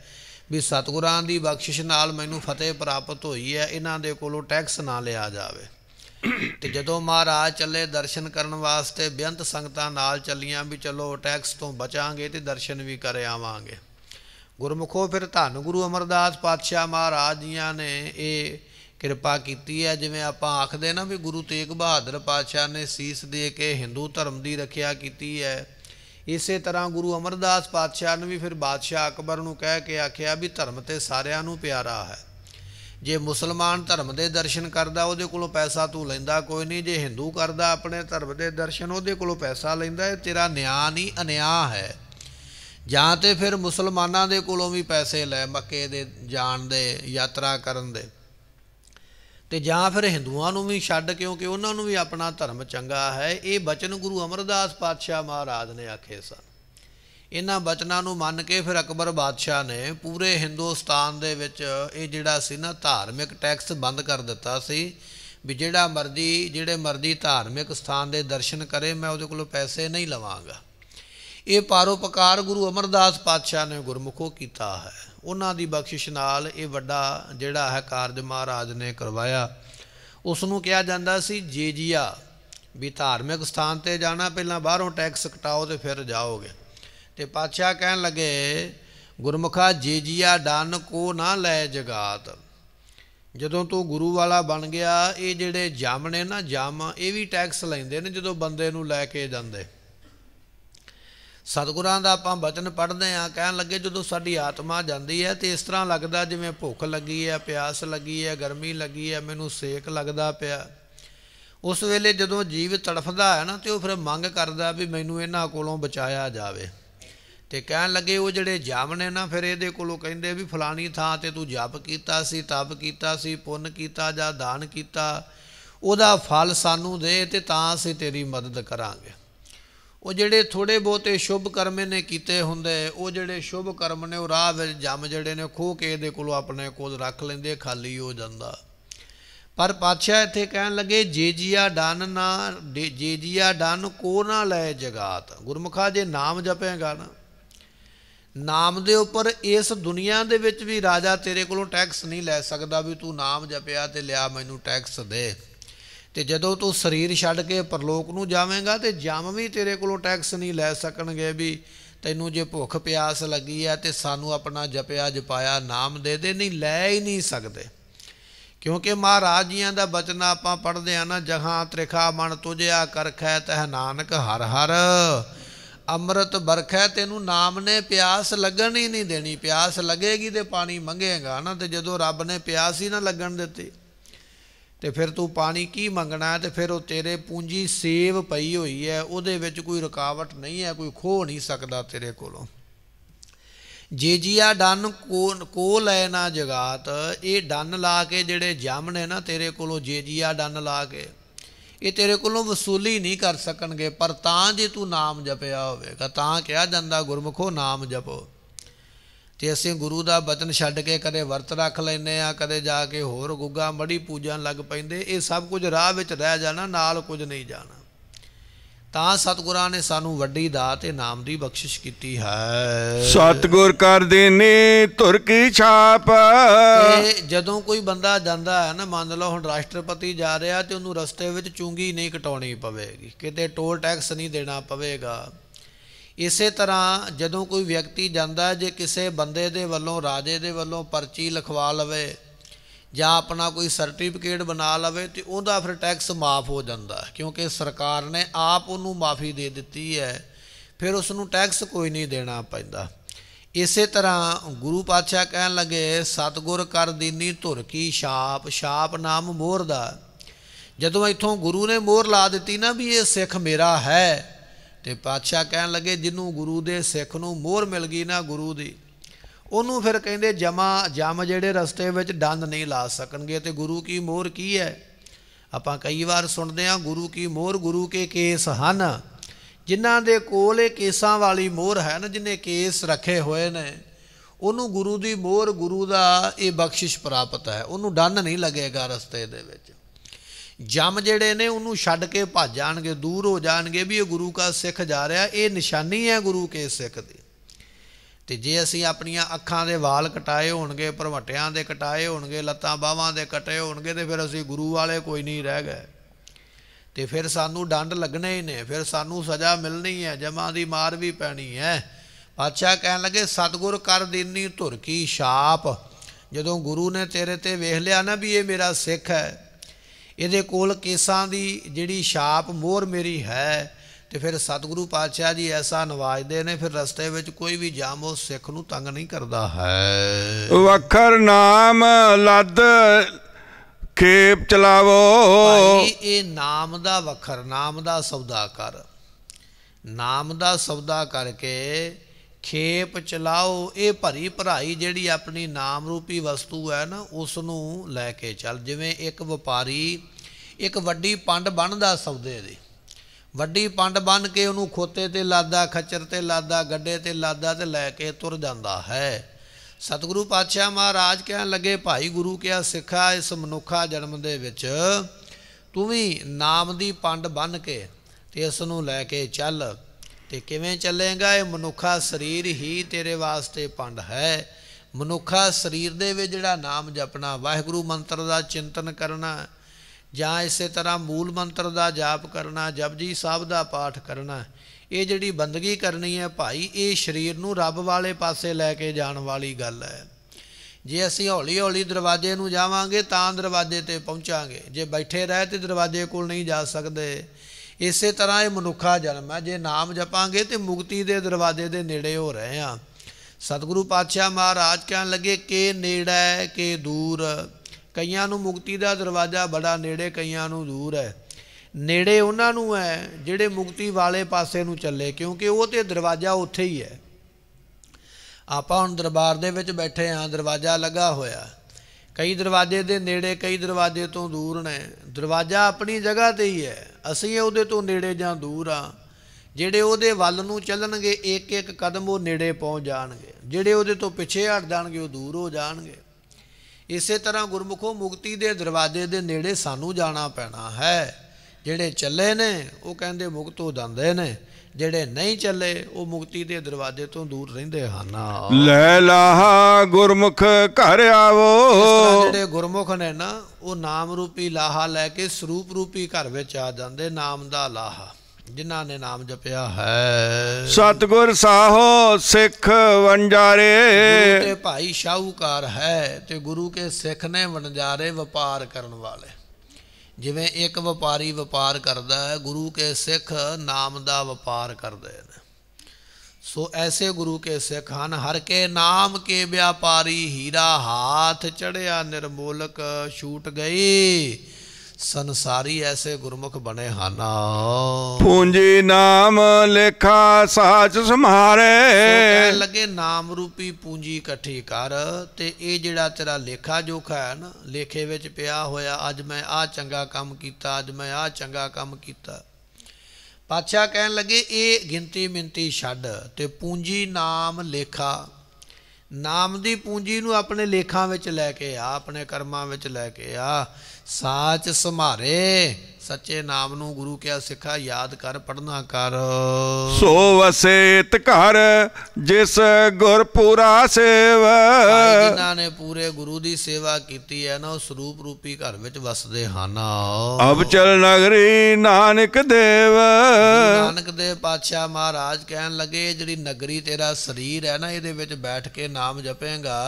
ਵੀ ਸਤਿਗੁਰਾਂ ਦੀ ਬਖਸ਼ਿਸ਼ ਨਾਲ ਮੈਨੂੰ ਫਤਿਹ ਪ੍ਰਾਪਤ ਹੋਈ ਹੈ ਇਹਨਾਂ ਦੇ ਕੋਲੋਂ ਟੈਕਸ ਨਾ ਲਿਆ ਜਾਵੇ ਤੇ ਜਦੋਂ ਮਹਾਰਾਜ ਚੱਲੇ ਦਰਸ਼ਨ ਕਰਨ ਵਾਸਤੇ ਬੇਅੰਤ ਸੰਗਤਾਂ ਨਾਲ ਚੱਲੀਆਂ ਵੀ ਚਲੋ ਟੈਕਸ ਤੋਂ ਬਚਾਂਗੇ ਤੇ ਦਰਸ਼ਨ ਵੀ ਕਰ ਆਵਾਂਗੇ ਗੁਰਮੁਖੋ ਫਿਰ ਧੰਨ ਗੁਰੂ ਅਮਰਦਾਸ ਪਾਤਸ਼ਾਹ ਮਹਾਰਾਜ ਜੀਆਂ ਨੇ ਇਹ ਕਿਰਪਾ ਕੀਤੀ ਹੈ ਜਿਵੇਂ ਆਪਾਂ ਆਖਦੇ ਨਾ ਵੀ ਗੁਰੂ ਤੇਗ ਬਹਾਦਰ ਪਾਤਸ਼ਾਹ ਨੇ ਸੀਸ ਦੇ ਕੇ ਹਿੰਦੂ ਧਰਮ ਦੀ ਰੱਖਿਆ ਕੀਤੀ ਹੈ ਇਸੇ ਤਰ੍ਹਾਂ ਗੁਰੂ ਅਮਰਦਾਸ ਪਾਤਸ਼ਾਹ ਨੇ ਵੀ ਫਿਰ ਬਾਦਸ਼ਾਹ ਅਕਬਰ ਨੂੰ ਕਹਿ ਕੇ ਆਖਿਆ ਵੀ ਧਰਮ ਤੇ ਸਾਰਿਆਂ ਨੂੰ ਪਿਆਰਾ ਹੈ ਜੇ ਮੁਸਲਮਾਨ ਧਰਮ ਦੇ ਦਰਸ਼ਨ ਕਰਦਾ ਉਹਦੇ ਕੋਲੋਂ ਪੈਸਾ ਤੂੰ ਲੈਂਦਾ ਕੋਈ ਨਹੀਂ ਜੇ ਹਿੰਦੂ ਕਰਦਾ ਆਪਣੇ ਧਰਮ ਦੇ ਦਰਸ਼ਨ ਉਹਦੇ ਕੋਲੋਂ ਪੈਸਾ ਲੈਂਦਾ ਇਹ ਤੇਰਾ ਨਿਆਂ ਨਹੀਂ ਅਨਿਆਂ ਹੈ ਜਾਂ ਤੇ ਫਿਰ ਮੁਸਲਮਾਨਾਂ ਦੇ ਕੋਲੋਂ ਵੀ ਪੈਸੇ ਲੈ ਮੱਕੇ ਦੇ ਜਾਣ ਦੇ ਯਾਤਰਾ ਕਰਨ ਦੇ ਤੇ ਜਾਂ ਫਿਰ ਹਿੰਦੂਆਂ ਨੂੰ ਵੀ ਛੱਡ ਕਿਉਂਕਿ ਉਹਨਾਂ ਨੂੰ ਵੀ ਆਪਣਾ ਧਰਮ ਚੰਗਾ ਹੈ ਇਹ ਬਚਨ ਗੁਰੂ ਅਮਰਦਾਸ ਪਾਤਸ਼ਾਹ ਮਹਾਰਾਜ ਨੇ ਆਖੇ ਸਨ ਇਹਨਾਂ ਬਚਨਾਂ ਨੂੰ ਮੰਨ ਕੇ ਫਿਰ ਅਕਬਰ ਬਾਦਸ਼ਾਹ ਨੇ ਪੂਰੇ ਹਿੰਦੁਸਤਾਨ ਦੇ ਵਿੱਚ ਇਹ ਜਿਹੜਾ ਸੀ ਨਾ ਧਾਰਮਿਕ ਟੈਕਸ ਬੰਦ ਕਰ ਦਿੱਤਾ ਸੀ ਵੀ ਜਿਹੜਾ ਮਰਜ਼ੀ ਜਿਹੜੇ ਮਰਜ਼ੀ ਧਾਰਮਿਕ ਸਥਾਨ ਦੇ ਦਰਸ਼ਨ ਕਰੇ ਮੈਂ ਉਹਦੇ ਕੋਲੋਂ ਪੈਸੇ ਨਹੀਂ ਲਵਾਂਗਾ ਇਹ ਪਾਰੋਪਕਾਰ ਗੁਰੂ ਅਮਰਦਾਸ ਪਾਤਸ਼ਾਹ ਨੇ ਗੁਰਮੁਖੋ ਕੀਤਾ ਹੈ ਉਹਨਾਂ ਦੀ ਬਖਸ਼ਿਸ਼ ਨਾਲ ਇਹ ਵੱਡਾ ਜਿਹੜਾ ਹੈ ਕਾਰਜ ਮਹਾਰਾਜ ਨੇ ਕਰਵਾਇਆ ਉਸ ਨੂੰ ਕਿਹਾ ਜਾਂਦਾ ਸੀ ਜੇਜੀਆ ਵੀ ਧਾਰਮਿਕ ਸਥਾਨ ਤੇ ਜਾਣਾ ਪਹਿਲਾਂ ਬਾਹਰੋਂ ਟੈਕਸ ਕਟਾਓ ਤੇ ਫਿਰ ਜਾਓਗੇ ਤੇ ਪਾਤਸ਼ਾਹ ਕਹਿਣ ਲੱਗੇ ਗੁਰਮੁਖਾ ਜੇਜੀਆ ਡਨ ਕੋ ਨਾ ਲੈ ਜਗਾਤ ਜਦੋਂ ਤੂੰ ਗੁਰੂ ਵਾਲਾ ਬਣ ਗਿਆ ਇਹ ਜਿਹੜੇ ਜਮ ਨੇ ਨਾ ਜਮ ਇਹ ਵੀ ਟੈਕਸ ਲੈਂਦੇ ਨੇ ਜਦੋਂ ਬੰਦੇ ਨੂੰ ਲੈ ਕੇ ਜਾਂਦੇ ਸਤਿਗੁਰਾਂ ਦਾ ਆਪਾਂ ਬਚਨ ਪੜ੍ਹਦੇ ਆ ਕਹਿਣ ਲੱਗੇ ਜਦੋਂ ਸਾਡੀ ਆਤਮਾ ਜਾਂਦੀ ਹੈ ਤੇ ਇਸ ਤਰ੍ਹਾਂ ਲੱਗਦਾ ਜਿਵੇਂ ਭੁੱਖ ਲੱਗੀ ਹੈ ਪਿਆਸ ਲੱਗੀ ਹੈ ਗਰਮੀ ਲੱਗੀ ਹੈ ਮੈਨੂੰ ਸੇਕ ਲੱਗਦਾ ਪਿਆ ਉਸ ਵੇਲੇ ਜਦੋਂ ਜੀਵ ਤੜਫਦਾ ਹੈ ਨਾ ਤੇ ਉਹ ਫਿਰ ਮੰਗ ਕਰਦਾ ਵੀ ਮੈਨੂੰ ਇਹਨਾਂ ਕੋਲੋਂ ਬਚਾਇਆ ਜਾਵੇ ਤੇ ਕਹਿਣ ਲੱਗੇ ਉਹ ਜਿਹੜੇ ਜਾਮ ਨੇ ਨਾ ਫਿਰ ਇਹਦੇ ਕੋਲੋਂ ਕਹਿੰਦੇ ਵੀ ਫਲਾਣੀ ਥਾਂ ਤੇ ਤੂੰ ਜਪ ਕੀਤਾ ਸੀ ਤਪ ਕੀਤਾ ਸੀ ਪੁੰਨ ਕੀਤਾ ਜਾਂ ਦਾਨ ਕੀਤਾ ਉਹਦਾ ਫਲ ਸਾਨੂੰ ਦੇ ਤੇ ਤਾਂ ਅਸੀਂ ਤੇਰੀ ਮਦਦ ਕਰਾਂਗੇ ਉਹ ਜਿਹੜੇ ਥੋੜੇ ਬਹੁਤੇ ਸ਼ੁਭ ਕਰਮ ਨੇ ਕੀਤੇ ਹੁੰਦੇ ਉਹ ਜਿਹੜੇ ਸ਼ੁਭ ਕਰਮ ਨੇ ਉਹ ਰਾਹ ਵਿੱਚ ਜੰਮ ਜਿਹੜੇ ਨੇ ਖੋ ਕੇ ਇਹਦੇ ਕੋਲ ਆਪਣੇ ਕੋਲ ਰੱਖ ਲੈਂਦੇ ਖਾਲੀ ਹੋ ਜਾਂਦਾ ਪਰ ਪਾਤਸ਼ਾਹ ਇੱਥੇ ਕਹਿਣ ਲੱਗੇ ਜੀਆ ਡਨ ਨਾ ਜੀਆ ਡਨ ਕੋ ਨਾ ਲੈ ਜਗਾਤ ਗੁਰਮੁਖਾ ਜੇ ਨਾਮ ਜਪੇਗਾ ਨਾ ਨਾਮ ਦੇ ਉੱਪਰ ਇਸ ਦੁਨੀਆ ਦੇ ਵਿੱਚ ਵੀ ਰਾਜਾ ਤੇਰੇ ਕੋਲੋਂ ਟੈਕਸ ਨਹੀਂ ਲੈ ਸਕਦਾ ਵੀ ਤੂੰ ਨਾਮ ਜਪਿਆ ਤੇ ਲਿਆ ਮੈਨੂੰ ਟੈਕਸ ਦੇ ਤੇ ਜਦੋਂ ਤੂੰ ਸਰੀਰ ਛੱਡ ਕੇ ਪਰਲੋਕ ਨੂੰ ਜਾਵੇਂਗਾ ਤੇ ਜਮ ਵੀ ਤੇਰੇ ਕੋਲੋਂ ਟੈਕਸ ਨਹੀਂ ਲੈ ਸਕਣਗੇ ਵੀ ਤੈਨੂੰ ਜੇ ਭੁੱਖ ਪਿਆਸ ਲੱਗੀ ਆ ਤੇ ਸਾਨੂੰ ਆਪਣਾ ਜਪਿਆ ਜਪਾਇਆ ਨਾਮ ਦੇ ਦੇ ਨਹੀਂ ਲੈ ਹੀ ਨਹੀਂ ਸਕਦੇ ਕਿਉਂਕਿ ਮਹਾਰਾਜ ਜੀਆਂ ਦਾ ਬਚਨ ਆਪਾਂ ਪੜ੍ਹਦੇ ਆ ਨਾ ਜਹਾਂ ਤ੍ਰਿਖਾ ਮਨ ਤੁਜਿਆ ਕਰਖੈ ਤਹ ਨਾਨਕ ਹਰ ਹਰ ਅੰਮ੍ਰਿਤ ਵਰਖੈ ਤੈਨੂੰ ਨਾਮ ਨੇ ਪਿਆਸ ਲੱਗਣ ਹੀ ਨਹੀਂ ਦੇਣੀ ਪਿਆਸ ਲੱਗੇਗੀ ਤੇ ਪਾਣੀ ਮੰਗੇਗਾ ਨਾ ਤੇ ਜਦੋਂ ਰੱਬ ਨੇ ਪਿਆਸ ਹੀ ਨਾ ਲੱਗਣ ਦਿੱਤੀ ਤੇ ਫਿਰ ਤੂੰ ਪਾਣੀ ਕੀ ਮੰਗਣਾ ਤੇ ਫਿਰ ਉਹ ਤੇਰੇ ਪੂੰਜੀ ਸੇਵ ਪਈ ਹੋਈ ਹੈ ਉਹਦੇ ਵਿੱਚ ਕੋਈ ਰੁਕਾਵਟ ਨਹੀਂ ਹੈ ਕੋਈ ਖੋ ਨਹੀਂ ਸਕਦਾ ਤੇਰੇ ਕੋਲੋਂ ਜੇ ਜੀਆ ਡੰਨ ਕੋ ਲੈ ਨਾ ਜਗਾਤ ਇਹ ਡੰਨ ਲਾ ਕੇ ਜਿਹੜੇ ਜਮ ਨੇ ਨਾ ਤੇਰੇ ਕੋਲੋਂ ਜੇ ਜੀਆ ਡੰਨ ਲਾ ਕੇ ਇਹ ਤੇਰੇ ਕੋਲੋਂ ਵਸੂਲੀ ਨਹੀਂ ਕਰ ਸਕਣਗੇ ਪਰ ਤਾਂ ਜੇ ਤੂੰ ਨਾਮ ਜਪਿਆ ਹੋਵੇਗਾ ਤਾਂ ਕਿਹਾ ਜਾਂਦਾ ਗੁਰਮਖੋ ਨਾਮ ਜਪੋ ਤੇ ਅਸੀਂ ਗੁਰੂ ਦਾ ਬਚਨ ਛੱਡ ਕੇ ਕਦੇ ਵਰਤ ਰੱਖ ਲੈਨੇ ਆ ਕਦੇ ਜਾ ਕੇ ਹੋਰ ਗੁੱਗਾ ਮੜੀ ਪੂਜਣ ਲੱਗ ਪੈਂਦੇ ਇਹ ਸਭ ਕੁਝ ਰਾਹ ਵਿੱਚ ਰਹਿ ਜਾਣਾ ਨਾਲ ਕੁਝ ਨਹੀਂ ਜਾਣਾ ਤਾਂ ਸਤਿਗੁਰਾਂ ਨੇ ਸਾਨੂੰ ਵੱਡੀ ਦਾਤ ਤੇ ਨਾਮ ਦੀ ਬਖਸ਼ਿਸ਼ ਕੀਤੀ ਹੈ ਸਤਿਗੁਰ ਕਰ ਨੇ ਧੁਰ ਕੀ ਛਾਪ ਜਦੋਂ ਕੋਈ ਬੰਦਾ ਜਾਂਦਾ ਹੈ ਨਾ ਮੰਨ ਲਓ ਹੁਣ ਰਾਸ਼ਟਰਪਤੀ ਜਾ ਰਿਹਾ ਤੇ ਉਹਨੂੰ ਰਸਤੇ ਵਿੱਚ ਚੁੰਗੀ ਨਹੀਂ ਕਟਾਉਣੀ ਪਵੇਗੀ ਕਿਤੇ ਟੋਲ ਟੈਕਸ ਨਹੀਂ ਦੇਣਾ ਪਵੇਗਾ ਇਸੇ ਤਰ੍ਹਾਂ ਜਦੋਂ ਕੋਈ ਵਿਅਕਤੀ ਜਾਂਦਾ ਜੇ ਕਿਸੇ ਬੰਦੇ ਦੇ ਵੱਲੋਂ ਰਾਜੇ ਦੇ ਵੱਲੋਂ ਪਰਚੀ ਲਿਖਵਾ ਲਵੇ ਜਾਂ ਆਪਣਾ ਕੋਈ ਸਰਟੀਫਿਕੇਟ ਬਣਾ ਲਵੇ ਤੇ ਉਹਦਾ ਫਿਰ ਟੈਕਸ ਮਾਫ ਹੋ ਜਾਂਦਾ ਕਿਉਂਕਿ ਸਰਕਾਰ ਨੇ ਆਪ ਉਹਨੂੰ ਮਾਫੀ ਦੇ ਦਿੱਤੀ ਹੈ ਫਿਰ ਉਸ ਨੂੰ ਟੈਕਸ ਕੋਈ ਨਹੀਂ ਦੇਣਾ ਪੈਂਦਾ ਇਸੇ ਤਰ੍ਹਾਂ ਗੁਰੂ ਪਾਤਸ਼ਾਹ ਕਹਿਣ ਲੱਗੇ ਸਤਗੁਰ ਕਰ ਦੀਨੀ ਧੁਰ ਕੀ ਛਾਪ ਛਾਪ ਨਾਮ ਮੋਹਰ ਦਾ ਜਦੋਂ ਇੱਥੋਂ ਗੁਰੂ ਨੇ ਮੋਹਰ ਲਾ ਦਿੱਤੀ ਨਾ ਵੀ ਇਹ ਸਿੱਖ ਮੇਰਾ ਹੈ ਤੇ ਪਾਤਸ਼ਾਹ ਕਹਿਣ ਲੱਗੇ ਜਿਹਨੂੰ ਗੁਰੂ ਦੇ ਸਿੱਖ ਨੂੰ ਮੋਹਰ ਮਿਲ ਗਈ ਨਾ ਗੁਰੂ ਦੀ ਉਹਨੂੰ ਫਿਰ ਕਹਿੰਦੇ ਜਮਾ ਜਮ ਜਿਹੜੇ ਰਸਤੇ ਵਿੱਚ ਡੰਦ ਨਹੀਂ ਲਾ ਸਕਣਗੇ ਤੇ ਗੁਰੂ ਕੀ ਮੋਹਰ ਕੀ ਹੈ ਆਪਾਂ ਕਈ ਵਾਰ ਸੁਣਦੇ ਆ ਗੁਰੂ ਕੀ ਮੋਹਰ ਗੁਰੂ ਕੇ ਕੇਸ ਹਨ ਜਿਨ੍ਹਾਂ ਦੇ ਕੋਲ ਇਹ ਕੇਸਾਂ ਵਾਲੀ ਮੋਹਰ ਹੈ ਨਾ ਜਿਨੇ ਕੇਸ ਰੱਖੇ ਹੋਏ ਨੇ ਉਹਨੂੰ ਗੁਰੂ ਦੀ ਮੋਹਰ ਗੁਰੂ ਦਾ ਇਹ ਬਖਸ਼ਿਸ਼ ਪ੍ਰਾਪਤ ਹੈ ਉਹਨੂੰ ਡੰਨ ਨਹੀਂ ਲੱਗੇਗਾ ਰਸਤੇ ਦੇ ਵਿੱਚ ਜਮ ਜਿਹੜੇ ਨੇ ਉਹਨੂੰ ਛੱਡ ਕੇ ਭੱਜ ਜਾਣਗੇ ਦੂਰ ਹੋ ਜਾਣਗੇ ਵੀ ਇਹ ਗੁਰੂ ਕਾ ਸਿੱਖ ਜਾ ਰਿਹਾ ਇਹ ਨਿਸ਼ਾਨੀ ਹੈ ਗੁਰੂ ਕੇ ਸਿੱਖ ਦੀ ਤੇ ਜੇ ਅਸੀਂ ਆਪਣੀਆਂ ਅੱਖਾਂ ਦੇ ਵਾਲ ਕਟਾਏ ਹੋਣਗੇ ਪਰਵਟਿਆਂ ਦੇ ਕਟਾਏ ਹੋਣਗੇ ਲੱਤਾਂ ਬਾਹਾਂ ਦੇ ਕਟੇ ਹੋਣਗੇ ਤੇ ਫਿਰ ਅਸੀਂ ਗੁਰੂ ਵਾਲੇ ਕੋਈ ਨਹੀਂ ਰਹਿ ਗਏ ਤੇ ਫਿਰ ਸਾਨੂੰ ਡੰਡ ਲੱਗਣੇ ਹੀ ਨੇ ਫਿਰ ਸਾਨੂੰ ਸਜ਼ਾ ਮਿਲਣੀ ਹੈ ਜਮਾਂ ਦੀ ਮਾਰ ਵੀ ਪੈਣੀ ਹੈ ਪਾਤਸ਼ਾਹ ਕਹਿਣ ਲੱਗੇ ਸਤਗੁਰ ਕਰ ਦੇਨੀ ਧੁਰ ਕੀ ਛਾਪ ਜਦੋਂ ਗੁਰੂ ਨੇ ਤੇਰੇ ਤੇ ਵੇਖ ਲਿਆ ਨਾ ਵੀ ਇਹ ਮੇਰਾ ਸਿੱਖ ਹੈ ਇਹਦੇ ਕੋਲ ਕੇਸਾਂ ਦੀ ਜਿਹੜੀ ਛਾਪ ਮੋਹਰ ਮੇਰੀ ਹੈ ਤੇ ਫਿਰ ਸਤਿਗੁਰੂ ਪਾਤਸ਼ਾਹ ਜੀ ਐਸਾ ਨਵਾਜਦੇ ਨੇ ਫਿਰ ਰਸਤੇ ਵਿੱਚ ਕੋਈ ਵੀ ਜਾਮ ਉਹ ਸਿੱਖ ਨੂੰ ਤੰਗ ਨਹੀਂ ਕਰਦਾ ਹੈ ਵਖਰ ਨਾਮ ਲੱਦ ਖੇਪ ਚਲਾਵੋ ਭਾਈ ਇਹ ਨਾਮ ਦਾ ਵਖਰ ਨਾਮ ਦਾ ਸੌਦਾ ਕਰ ਨਾਮ ਦਾ ਸੌਦਾ ਕਰਕੇ ਖੇਪ ਚਲਾਓ ਇਹ ਭਰੀ ਭਰਾਈ ਜਿਹੜੀ ਆਪਣੀ ਨਾਮ ਰੂਪੀ ਵਸਤੂ ਹੈ ਨਾ ਉਸ ਨੂੰ ਲੈ ਕੇ ਚੱਲ ਜਿਵੇਂ ਇੱਕ ਵਪਾਰੀ ਇੱਕ ਵੱਡੀ ਪੰਡ ਬਣਦਾ ਸੌਦੇ ਦੇ ਵੱਡੀ ਪੰਡ ਬਣ ਕੇ ਉਹਨੂੰ ਖੋਤੇ ਤੇ ਲਾਦਾ ਖੱਚਰ ਤੇ ਲਾਦਾ ਗੱਡੇ ਤੇ ਲਾਦਾ ਤੇ ਲੈ ਕੇ ਤੁਰ ਜਾਂਦਾ ਹੈ ਸਤਿਗੁਰੂ ਪਾਤਸ਼ਾਹ ਮਹਾਰਾਜ ਕਹਿਣ ਲੱਗੇ ਭਾਈ ਗੁਰੂ ਕਿਹਾ ਸਿੱਖਾ ਇਸ ਮਨੁੱਖਾ ਜਨਮ ਦੇ ਵਿੱਚ ਤੂੰ ਵੀ ਨਾਮ ਦੀ ਪੰਡ ਬਣ ਕੇ ਤੇ ਇਸ ਨੂੰ ਲੈ ਕੇ ਚੱਲ ਤੇ ਕਿਵੇਂ ਚੱਲੇਗਾ ਇਹ ਮਨੁੱਖਾ ਸਰੀਰ ਹੀ ਤੇਰੇ ਵਾਸਤੇ ਪੰਡ ਹੈ ਮਨੁੱਖਾ ਸਰੀਰ ਦੇ ਵਿੱਚ ਜਿਹੜਾ ਨਾਮ ਜਪਣਾ ਵਾਹਿਗੁਰੂ ਮੰਤਰ ਦਾ ਚਿੰਤਨ ਕਰਨਾ ਜਾਂ ਇਸੇ ਤਰ੍ਹਾਂ ਮੂਲ ਮੰਤਰ ਦਾ ਜਾਪ ਕਰਨਾ ਜਪਜੀ ਸਾਹਿਬ ਦਾ ਪਾਠ ਕਰਨਾ ਇਹ ਜਿਹੜੀ ਬੰਦਗੀ ਕਰਨੀ ਹੈ ਭਾਈ ਇਹ ਸਰੀਰ ਨੂੰ ਰੱਬ ਵਾਲੇ ਪਾਸੇ ਲੈ ਕੇ ਜਾਣ ਵਾਲੀ ਗੱਲ ਹੈ ਜੇ ਅਸੀਂ ਹੌਲੀ-ਹੌਲੀ ਦਰਵਾਜ਼ੇ ਨੂੰ ਜਾਵਾਂਗੇ ਤਾਂ ਦਰਵਾਜ਼ੇ ਤੇ ਪਹੁੰਚਾਂਗੇ ਜੇ ਬੈਠੇ ਰਹੇ ਤੇ ਦਰਵਾਜ਼ੇ ਕੋਲ ਨਹੀਂ ਜਾ ਸਕਦੇ ਇਸੇ ਤਰ੍ਹਾਂ ਇਹ ਮਨੁੱਖਾ ਜਨਮ ਹੈ ਜੇ ਨਾਮ ਜਪਾਂਗੇ ਤੇ ਮੁਕਤੀ ਦੇ ਦਰਵਾਜ਼ੇ ਦੇ ਨੇੜੇ ਹੋ ਰਹੇ ਆ ਸਤਿਗੁਰੂ ਪਾਤਸ਼ਾਹ ਮਹਾਰਾਜ ਕਹਿਣ ਲੱਗੇ ਕਿ ਨੇੜਾ ਹੈ ਕਿ ਦੂਰ ਕਈਆਂ ਨੂੰ ਮੁਕਤੀ ਦਾ ਦਰਵਾਜ਼ਾ ਬੜਾ ਨੇੜੇ ਕਈਆਂ ਨੂੰ ਦੂਰ ਹੈ ਨੇੜੇ ਉਹਨਾਂ ਨੂੰ ਹੈ ਜਿਹੜੇ ਮੁਕਤੀ ਵਾਲੇ ਪਾਸੇ ਨੂੰ ਚੱਲੇ ਕਿਉਂਕਿ ਉਹ ਤੇ ਦਰਵਾਜ਼ਾ ਉੱਥੇ ਹੀ ਹੈ ਆਪਾਂ ਹੁਣ ਦਰਬਾਰ ਦੇ ਵਿੱਚ ਬੈਠੇ ਆਂ ਦਰਵਾਜ਼ਾ ਲੱਗਾ ਹੋਇਆ ਕਈ ਦਰਵਾਜ਼ੇ ਦੇ ਨੇੜੇ ਕਈ ਦਰਵਾਜ਼ੇ ਤੋਂ ਦੂਰ ਨੇ ਦਰਵਾਜ਼ਾ ਆਪਣੀ ਜਗ੍ਹਾ ਤੇ ਹੀ ਹੈ ਅਸੀਂ ਉਹਦੇ ਤੋਂ ਨੇੜੇ ਜਾਂ ਦੂਰ ਆ ਜਿਹੜੇ ਉਹਦੇ ਵੱਲ ਨੂੰ ਚੱਲਣਗੇ ਇੱਕ ਇੱਕ ਕਦਮ ਉਹ ਨੇੜੇ ਪਹੁੰਚ ਜਾਣਗੇ ਜਿਹੜੇ ਉਹਦੇ ਤੋਂ ਪਿੱਛੇ ਹਟ ਜਾਣਗੇ ਉਹ ਦੂਰ ਹੋ ਜਾਣਗੇ ਇਸੇ ਤਰ੍ਹਾਂ ਗੁਰਮੁਖੋ ਮੁਕਤੀ ਦੇ ਦਰਵਾਜ਼ੇ ਦੇ ਨੇੜੇ ਸਾਨੂੰ ਜਾਣਾ ਪੈਣਾ ਹੈ ਜਿਹੜੇ ਚੱਲੇ ਨੇ ਉਹ ਕਹਿੰਦੇ ਮੁਕਤ ਹੋ ਜਾਂਦੇ ਨੇ ਜਿਹੜੇ ਨਹੀਂ ਚੱਲੇ ਉਹ ਮੁਕਤੀ ਦੇ ਦਰਵਾਜ਼ੇ ਤੋਂ ਦੂਰ ਰਹਿੰਦੇ ਹਨ ਲੈ ਲਾਹ ਗੁਰਮੁਖ ਘਰ ਆਵੋ ਜਿਹੜੇ ਗੁਰਮੁਖ ਨੇ ਨਾ ਉਹ ਨਾਮ ਰੂਪੀ ਲਾਹਾ ਲੈ ਕੇ ਸਰੂਪ ਰੂਪੀ ਘਰ ਵਿੱਚ ਆ ਜਾਂਦੇ ਨਾਮ ਦਾ ਲਾਹਾ ਜਿਨ੍ਹਾਂ ਨੇ ਨਾਮ ਜਪਿਆ ਹੈ ਸਤਗੁਰ ਸਾਹੋ ਸਿੱਖ ਵਣਜਾਰੇ ਤੇ ਭਾਈ ਸ਼ਾਹੂਕਾਰ ਹੈ ਤੇ ਗੁਰੂ ਕੇ ਸਿੱਖ ਨੇ ਵਣਜਾਰੇ ਵਪਾਰ ਕਰਨ ਵਾਲੇ ਜਿਵੇਂ ਇੱਕ ਵਪਾਰੀ ਵਪਾਰ ਕਰਦਾ ਹੈ ਗੁਰੂ ਕੇ ਸਿੱਖ ਨਾਮ ਦਾ ਵਪਾਰ ਕਰਦੇ ਨੇ ਸੋ ਐਸੇ ਗੁਰੂ ਕੇ ਸਿੱਖ ਹਨ ਹਰ ਕੇ ਨਾਮ ਕੇ ਵਪਾਰੀ ਹੀਰਾ ਹਾਥ ਚੜਿਆ ਨਿਰਮੋਲਕ ਛੂਟ ਗਈ ਸੰਸਾਰੀ ਐਸੇ ਗੁਰਮੁਖ ਬਣੇ ਹਨ ਪੂੰਜੀ ਨਾਮ ਲੇਖਾ ਸਾਚ ਸਮਾਰੇ ਲਗੇ ਨਾਮ ਰੂਪੀ ਪੂੰਜੀ ਇਕੱਠੀ ਕਰ ਤੇ ਇਹ ਜਿਹੜਾ ਤੇਰਾ ਲੇਖਾ ਜੋਖਾ ਹੈ ਨਾ ਲੇਖੇ ਵਿੱਚ ਪਿਆ ਹੋਇਆ ਅੱਜ ਮੈਂ ਆ ਚੰਗਾ ਕੰਮ ਕੀਤਾ ਅੱਜ ਮੈਂ ਆ ਚੰਗਾ ਕੰਮ ਕੀਤਾ ਪਾਤਸ਼ਾਹ ਕਹਿਣ ਲੱਗੇ ਇਹ ਗਿਣਤੀ ਮਿੰਤੀ ਛੱਡ ਤੇ ਪੂੰਜੀ ਨਾਮ ਲੇਖਾ ਨਾਮ ਦੀ ਪੂੰਜੀ ਨੂੰ ਆਪਣੇ ਲੇਖਾਂ ਵਿੱਚ ਲੈ ਕੇ ਆ ਆਪਣੇ ਕਰਮਾਂ ਵਿੱਚ ਲੈ ਕੇ ਆ ਸਾਚ ਸਮਾਰੇ ਸੱਚੇ ਨਾਮ ਨੂੰ ਗੁਰੂ ਕਿਆ ਸਿੱਖਾ ਯਾਦ ਕਰ ਪੜਨਾ ਕਰ ਸੋ ਵਸੇਤ ਘਰ ਜਿਸ ਗੁਰ ਪੂਰਾ ਸੇਵ ਜਿਨ੍ਹਾਂ ਨੇ ਪੂਰੇ ਗੁਰੂ ਦੀ ਸੇਵਾ ਕੀਤੀ ਹੈ ਨਾ ਉਹ ਸਰੂਪ ਰੂਪੀ ਘਰ ਵਿੱਚ ਵਸਦੇ ਹਨ ਅਬਚਲ ਨਗਰੀ ਨਾਨਕ ਦੇਵ ਨਾਨਕ ਦੇ ਪਾਤਸ਼ਾਹ ਮਹਾਰਾਜ ਕਹਿਣ ਲੱਗੇ ਜਿਹੜੀ ਨਗਰੀ ਤੇਰਾ ਸਰੀਰ ਹੈ ਨਾ ਇਹਦੇ ਵਿੱਚ ਬੈਠ ਕੇ ਨਾਮ ਜਪੇਗਾ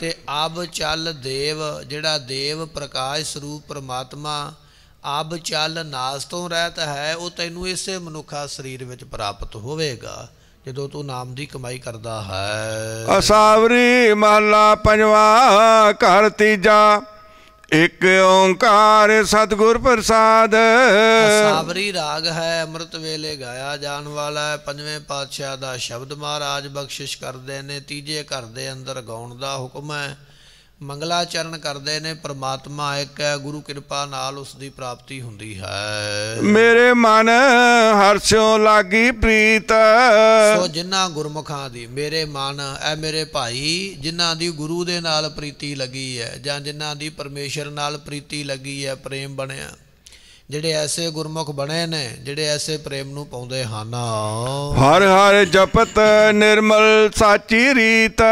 ਤੇ ਅਬ ਚੱਲ ਦੇਵ ਜਿਹੜਾ ਦੇਵ ਪ੍ਰਕਾਸ਼ ਸਰੂਪ ਪ੍ਰਮਾਤਮਾ ਅਬ ਚੱਲ ਨਾਸ ਤੋਂ ਰਹਿਤ ਹੈ ਉਹ ਤੈਨੂੰ ਇਸੇ ਮਨੁੱਖਾ ਸਰੀਰ ਵਿੱਚ ਪ੍ਰਾਪਤ ਹੋਵੇਗਾ ਜਦੋਂ ਤੂੰ ਨਾਮ ਦੀ ਕਮਾਈ ਕਰਦਾ ਹੈ ਅਸਾਵਰੀ ਮਹਲਾ ਪੰਜਵਾ ਘਰ ਤੀਜਾ ਇਕ ਓੰਕਾਰ ਸਤਗੁਰ ਪ੍ਰਸਾਦ ਸਾਬਰੀ ਰਾਗ ਹੈ ਅੰਮ੍ਰਿਤ ਵੇਲੇ ਗਾਇਆ ਜਾਣ ਵਾਲਾ ਹੈ ਪੰਜਵੇਂ ਪਾਤਸ਼ਾਹ ਦਾ ਸ਼ਬਦ ਮਹਾਰਾਜ ਬਖਸ਼ਿਸ਼ ਕਰਦੇ ਨੇ ਤੀਜੇ ਘਰ ਦੇ ਅੰਦਰ ਗਾਉਣ ਦਾ ਹੁਕਮ ਹੈ ਮੰਗਲਾਚਰਨ ਕਰਦੇ ਨੇ ਪ੍ਰਮਾਤਮਾ ਇੱਕ ਹੈ ਗੁਰੂ ਕਿਰਪਾ ਨਾਲ ਉਸ ਦੀ ਪ੍ਰਾਪਤੀ ਹੁੰਦੀ ਹੈ ਮੇਰੇ ਮਨ ਹਰਸਿਓ ਲਾਗੀ ਪ੍ਰੀਤ ਸੋ ਜਿਨ੍ਹਾਂ ਗੁਰਮੁਖਾਂ ਦੀ ਮੇਰੇ ਮਨ ਐ ਮੇਰੇ ਭਾਈ ਜਿਨ੍ਹਾਂ ਦੀ ਗੁਰੂ ਦੇ ਨਾਲ ਪ੍ਰੀਤੀ ਲੱਗੀ ਹੈ ਜਾਂ ਜਿਨ੍ਹਾਂ ਦੀ ਪਰਮੇਸ਼ਰ ਨਾਲ ਪ੍ਰੀਤੀ ਲੱਗੀ ਹੈ ਪ੍ਰੇਮ ਬਣਿਆ ਜਿਹੜੇ ਐਸੇ ਗੁਰਮੁਖ ਬਣੇ ਨੇ ਜਿਹੜੇ ਐਸੇ ਪ੍ਰੇਮ ਨੂੰ ਪਾਉਂਦੇ ਹਨ ਹਰ ਹਰ ਜਪਤ ਨਿਰਮਲ ਸਾਚੀ ਰੀਤ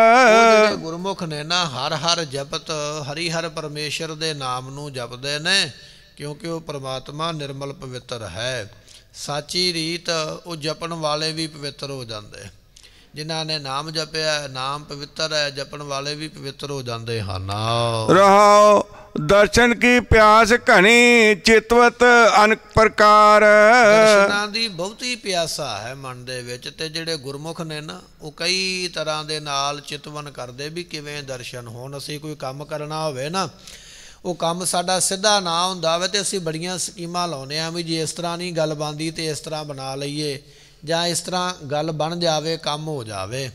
ਗੁਰਮੁਖ ਨੇ ਨਾ ਹਰ ਹਰ ਜਪਤ ਹਰੀ ਹਰ ਪਰਮੇਸ਼ਰ ਦੇ ਨਾਮ ਨੂੰ ਜਪਦੇ ਨੇ ਕਿਉਂਕਿ ਉਹ ਪ੍ਰਮਾਤਮਾ ਨਿਰਮਲ ਪਵਿੱਤਰ ਹੈ ਸਾਚੀ ਰੀਤ ਉਹ ਜਪਣ ਵਾਲੇ ਵੀ ਪਵਿੱਤਰ ਹੋ ਜਾਂਦੇ ਜਿਨ੍ਹਾਂ ਨੇ ਨਾਮ ਜਪਿਆ ਨਾਮ ਪਵਿੱਤਰ ਹੈ ਜਪਣ ਵਾਲੇ ਵੀ ਪਵਿੱਤਰ ਹੋ ਜਾਂਦੇ ਹਨ ਰਹਾਓ ਦਰਸ਼ਨ ਕੀ ਪਿਆਸ ਘਣੀ ਚਿਤਵਤ ਅਨਕ ਪ੍ਰਕਾਰ ਦਰਸ਼ਨਾਂ ਦੀ ਬਹੁਤੀ ਪਿਆਸਾ ਹੈ ਮਨ ਦੇ ਵਿੱਚ ਤੇ ਜਿਹੜੇ ਗੁਰਮੁਖ ਨੇ ਨਾ ਉਹ ਕਈ ਤਰ੍ਹਾਂ ਦੇ ਨਾਲ ਚਿਤਵਨ ਕਰਦੇ ਵੀ ਕਿਵੇਂ ਦਰਸ਼ਨ ਹੋਣ ਅਸੀਂ ਕੋਈ ਕੰਮ ਕਰਨਾ ਹੋਵੇ ਨਾ ਉਹ ਕੰਮ ਸਾਡਾ ਸਿੱਧਾ ਨਾ ਹੁੰਦਾ ਹੋਵੇ ਤੇ ਅਸੀਂ ਬੜੀਆਂ ਸਕੀਮਾਂ ਲਾਉਨੇ ਆ ਵੀ ਜੇ ਇਸ ਤਰ੍ਹਾਂ ਨਹੀਂ ਗੱਲ ਬੰਦੀ ਤੇ ਇਸ ਤਰ੍ਹਾਂ ਬਣਾ ਲਈਏ ਜਾਂ ਇਸ ਤਰ੍ਹਾਂ ਗੱਲ ਬਣ ਜਾਵੇ ਕੰਮ ਹੋ ਜਾਵੇ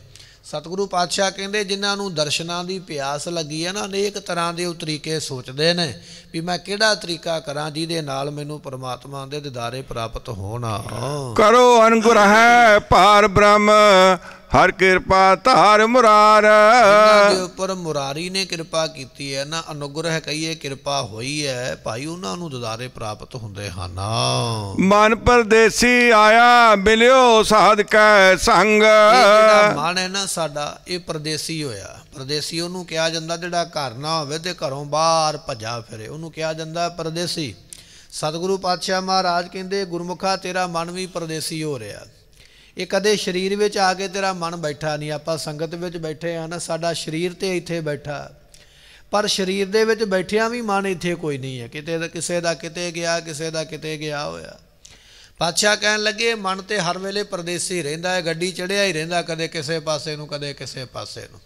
ਸਤਿਗੁਰੂ ਪਾਤਸ਼ਾਹ ਕਹਿੰਦੇ ਜਿਨ੍ਹਾਂ ਨੂੰ ਦਰਸ਼ਨਾਂ ਦੀ ਪਿਆਸ ਲੱਗੀ ਹੈ ਨਾ ਅਨੇਕ ਤਰ੍ਹਾਂ ਦੇ ਉਹ ਤਰੀਕੇ ਸੋਚਦੇ ਨੇ ਵੀ ਮੈਂ ਕਿਹੜਾ ਤਰੀਕਾ ਕਰਾਂ ਜਿਹਦੇ ਨਾਲ ਮੈਨੂੰ ਪਰਮਾਤਮਾ ਦੇ ਦਿਦਾਰੇ ਪ੍ਰਾਪਤ ਹੋਣਾ ਕਰੋ ਅਨੁਗ੍ਰਹਿ ਪਾਰ ਬ੍ਰਹਮ ਹਰ ਕਿਰਪਾ ਧਾਰ ਮੁਰਾਰ ਦੇ ਉੱਪਰ ਮੁਰਾਰੀ ਨੇ ਕਿਰਪਾ ਕੀਤੀ ਹੈ ਨਾ ਅਨੁਗ੍ਰਹਿ ਕਹੀਏ ਕਿਰਪਾ ਹੋਈ ਹੈ ਭਾਈ ਉਹਨਾਂ ਨੂੰ ਦਦਾਰੇ ਪ੍ਰਾਪਤ ਹੁੰਦੇ ਹਨ ਮਨ ਪਰਦੇਸੀ ਆਇਆ ਮਿਲਿਓ ਸਾਧ ਕੈ ਸੰਗ ਜਿਹੜਾ ਮਨ ਹੈ ਨਾ ਸਾਡਾ ਇਹ ਪਰਦੇਸੀ ਹੋਇਆ ਪਰਦੇਸੀ ਉਹਨੂੰ ਕਿਹਾ ਜਾਂਦਾ ਜਿਹੜਾ ਘਰ ਨਾ ਹੋਵੇ ਤੇ ਘਰੋਂ ਬਾਹਰ ਭਜਾ ਫਿਰੇ ਉਹਨੂੰ ਕਿਹਾ ਜਾਂਦਾ ਪਰਦੇਸੀ ਸਤਿਗੁਰੂ ਪਾਤਸ਼ਾਹ ਮਹਾਰਾਜ ਕਹਿੰਦੇ ਗੁਰਮੁਖਾ ਤੇਰਾ ਮਨ ਵੀ ਪਰਦੇਸੀ ਹੋ ਰਿਹਾ ਇਹ ਕਦੇ ਸਰੀਰ ਵਿੱਚ ਆ ਕੇ ਤੇਰਾ ਮਨ ਬੈਠਾ ਨਹੀਂ ਆਪਾਂ ਸੰਗਤ ਵਿੱਚ ਬੈਠੇ ਆ ਨਾ ਸਾਡਾ ਸਰੀਰ ਤੇ ਇੱਥੇ ਬੈਠਾ ਪਰ ਸਰੀਰ ਦੇ ਵਿੱਚ ਬੈਠਿਆਂ ਵੀ ਮਨ ਇੱਥੇ ਕੋਈ ਨਹੀਂ ਹੈ ਕਿਤੇ ਦਾ ਕਿਸੇ ਦਾ ਕਿਤੇ ਗਿਆ ਕਿਸੇ ਦਾ ਕਿਤੇ ਗਿਆ ਹੋਇਆ ਪਾਤਸ਼ਾਹ ਕਹਿਣ ਲੱਗੇ ਮਨ ਤੇ ਹਰ ਵੇਲੇ ਪਰਦੇਸੀ ਰਹਿੰਦਾ ਹੈ ਗੱਡੀ ਚੜਿਆ ਹੀ ਰਹਿੰਦਾ ਕਦੇ ਕਿਸੇ ਪਾਸੇ ਨੂੰ ਕਦੇ ਕਿਸੇ ਪਾਸੇ ਨੂੰ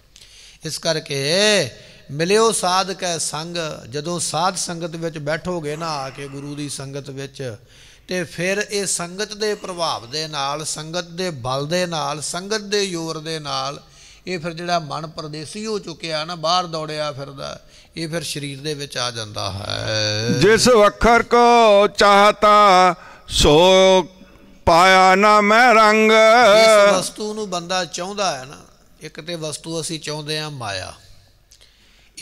ਇਸ ਕਰਕੇ ਮਿਲਿਓ ਸਾਧ ਕੈ ਸੰਗ ਜਦੋਂ ਸਾਧ ਸੰਗਤ ਵਿੱਚ ਬੈਠੋਗੇ ਨਾ ਆ ਕੇ ਗੁਰੂ ਦੀ ਸੰਗਤ ਵਿੱਚ ਤੇ ਫਿਰ ਇਹ ਸੰਗਤ ਦੇ ਪ੍ਰਭਾਵ ਦੇ ਨਾਲ ਸੰਗਤ ਦੇ ਬਲ ਦੇ ਨਾਲ ਸੰਗਤ ਦੇ ਯੋਰ ਦੇ ਨਾਲ ਇਹ ਫਿਰ ਜਿਹੜਾ ਮਨ ਪਰਦੇਸੀ ਹੋ ਚੁੱਕਿਆ ਨਾ ਬਾਹਰ ਦੌੜਿਆ ਫਿਰਦਾ ਇਹ ਫਿਰ ਸਰੀਰ ਦੇ ਵਿੱਚ ਆ ਜਾਂਦਾ ਹੈ ਜਿਸ ਅੱਖਰ ਕੋ ਚਾਹਤਾ ਸੋ ਪਾਇਆ ਨਾ ਮੈਂ ਰੰਗ ਇਸ ਵਸਤੂ ਨੂੰ ਬੰਦਾ ਚਾਹੁੰਦਾ ਹੈ ਨਾ ਇੱਕ ਤੇ ਵਸਤੂ ਅਸੀਂ ਚਾਹੁੰਦੇ ਆ ਮਾਇਆ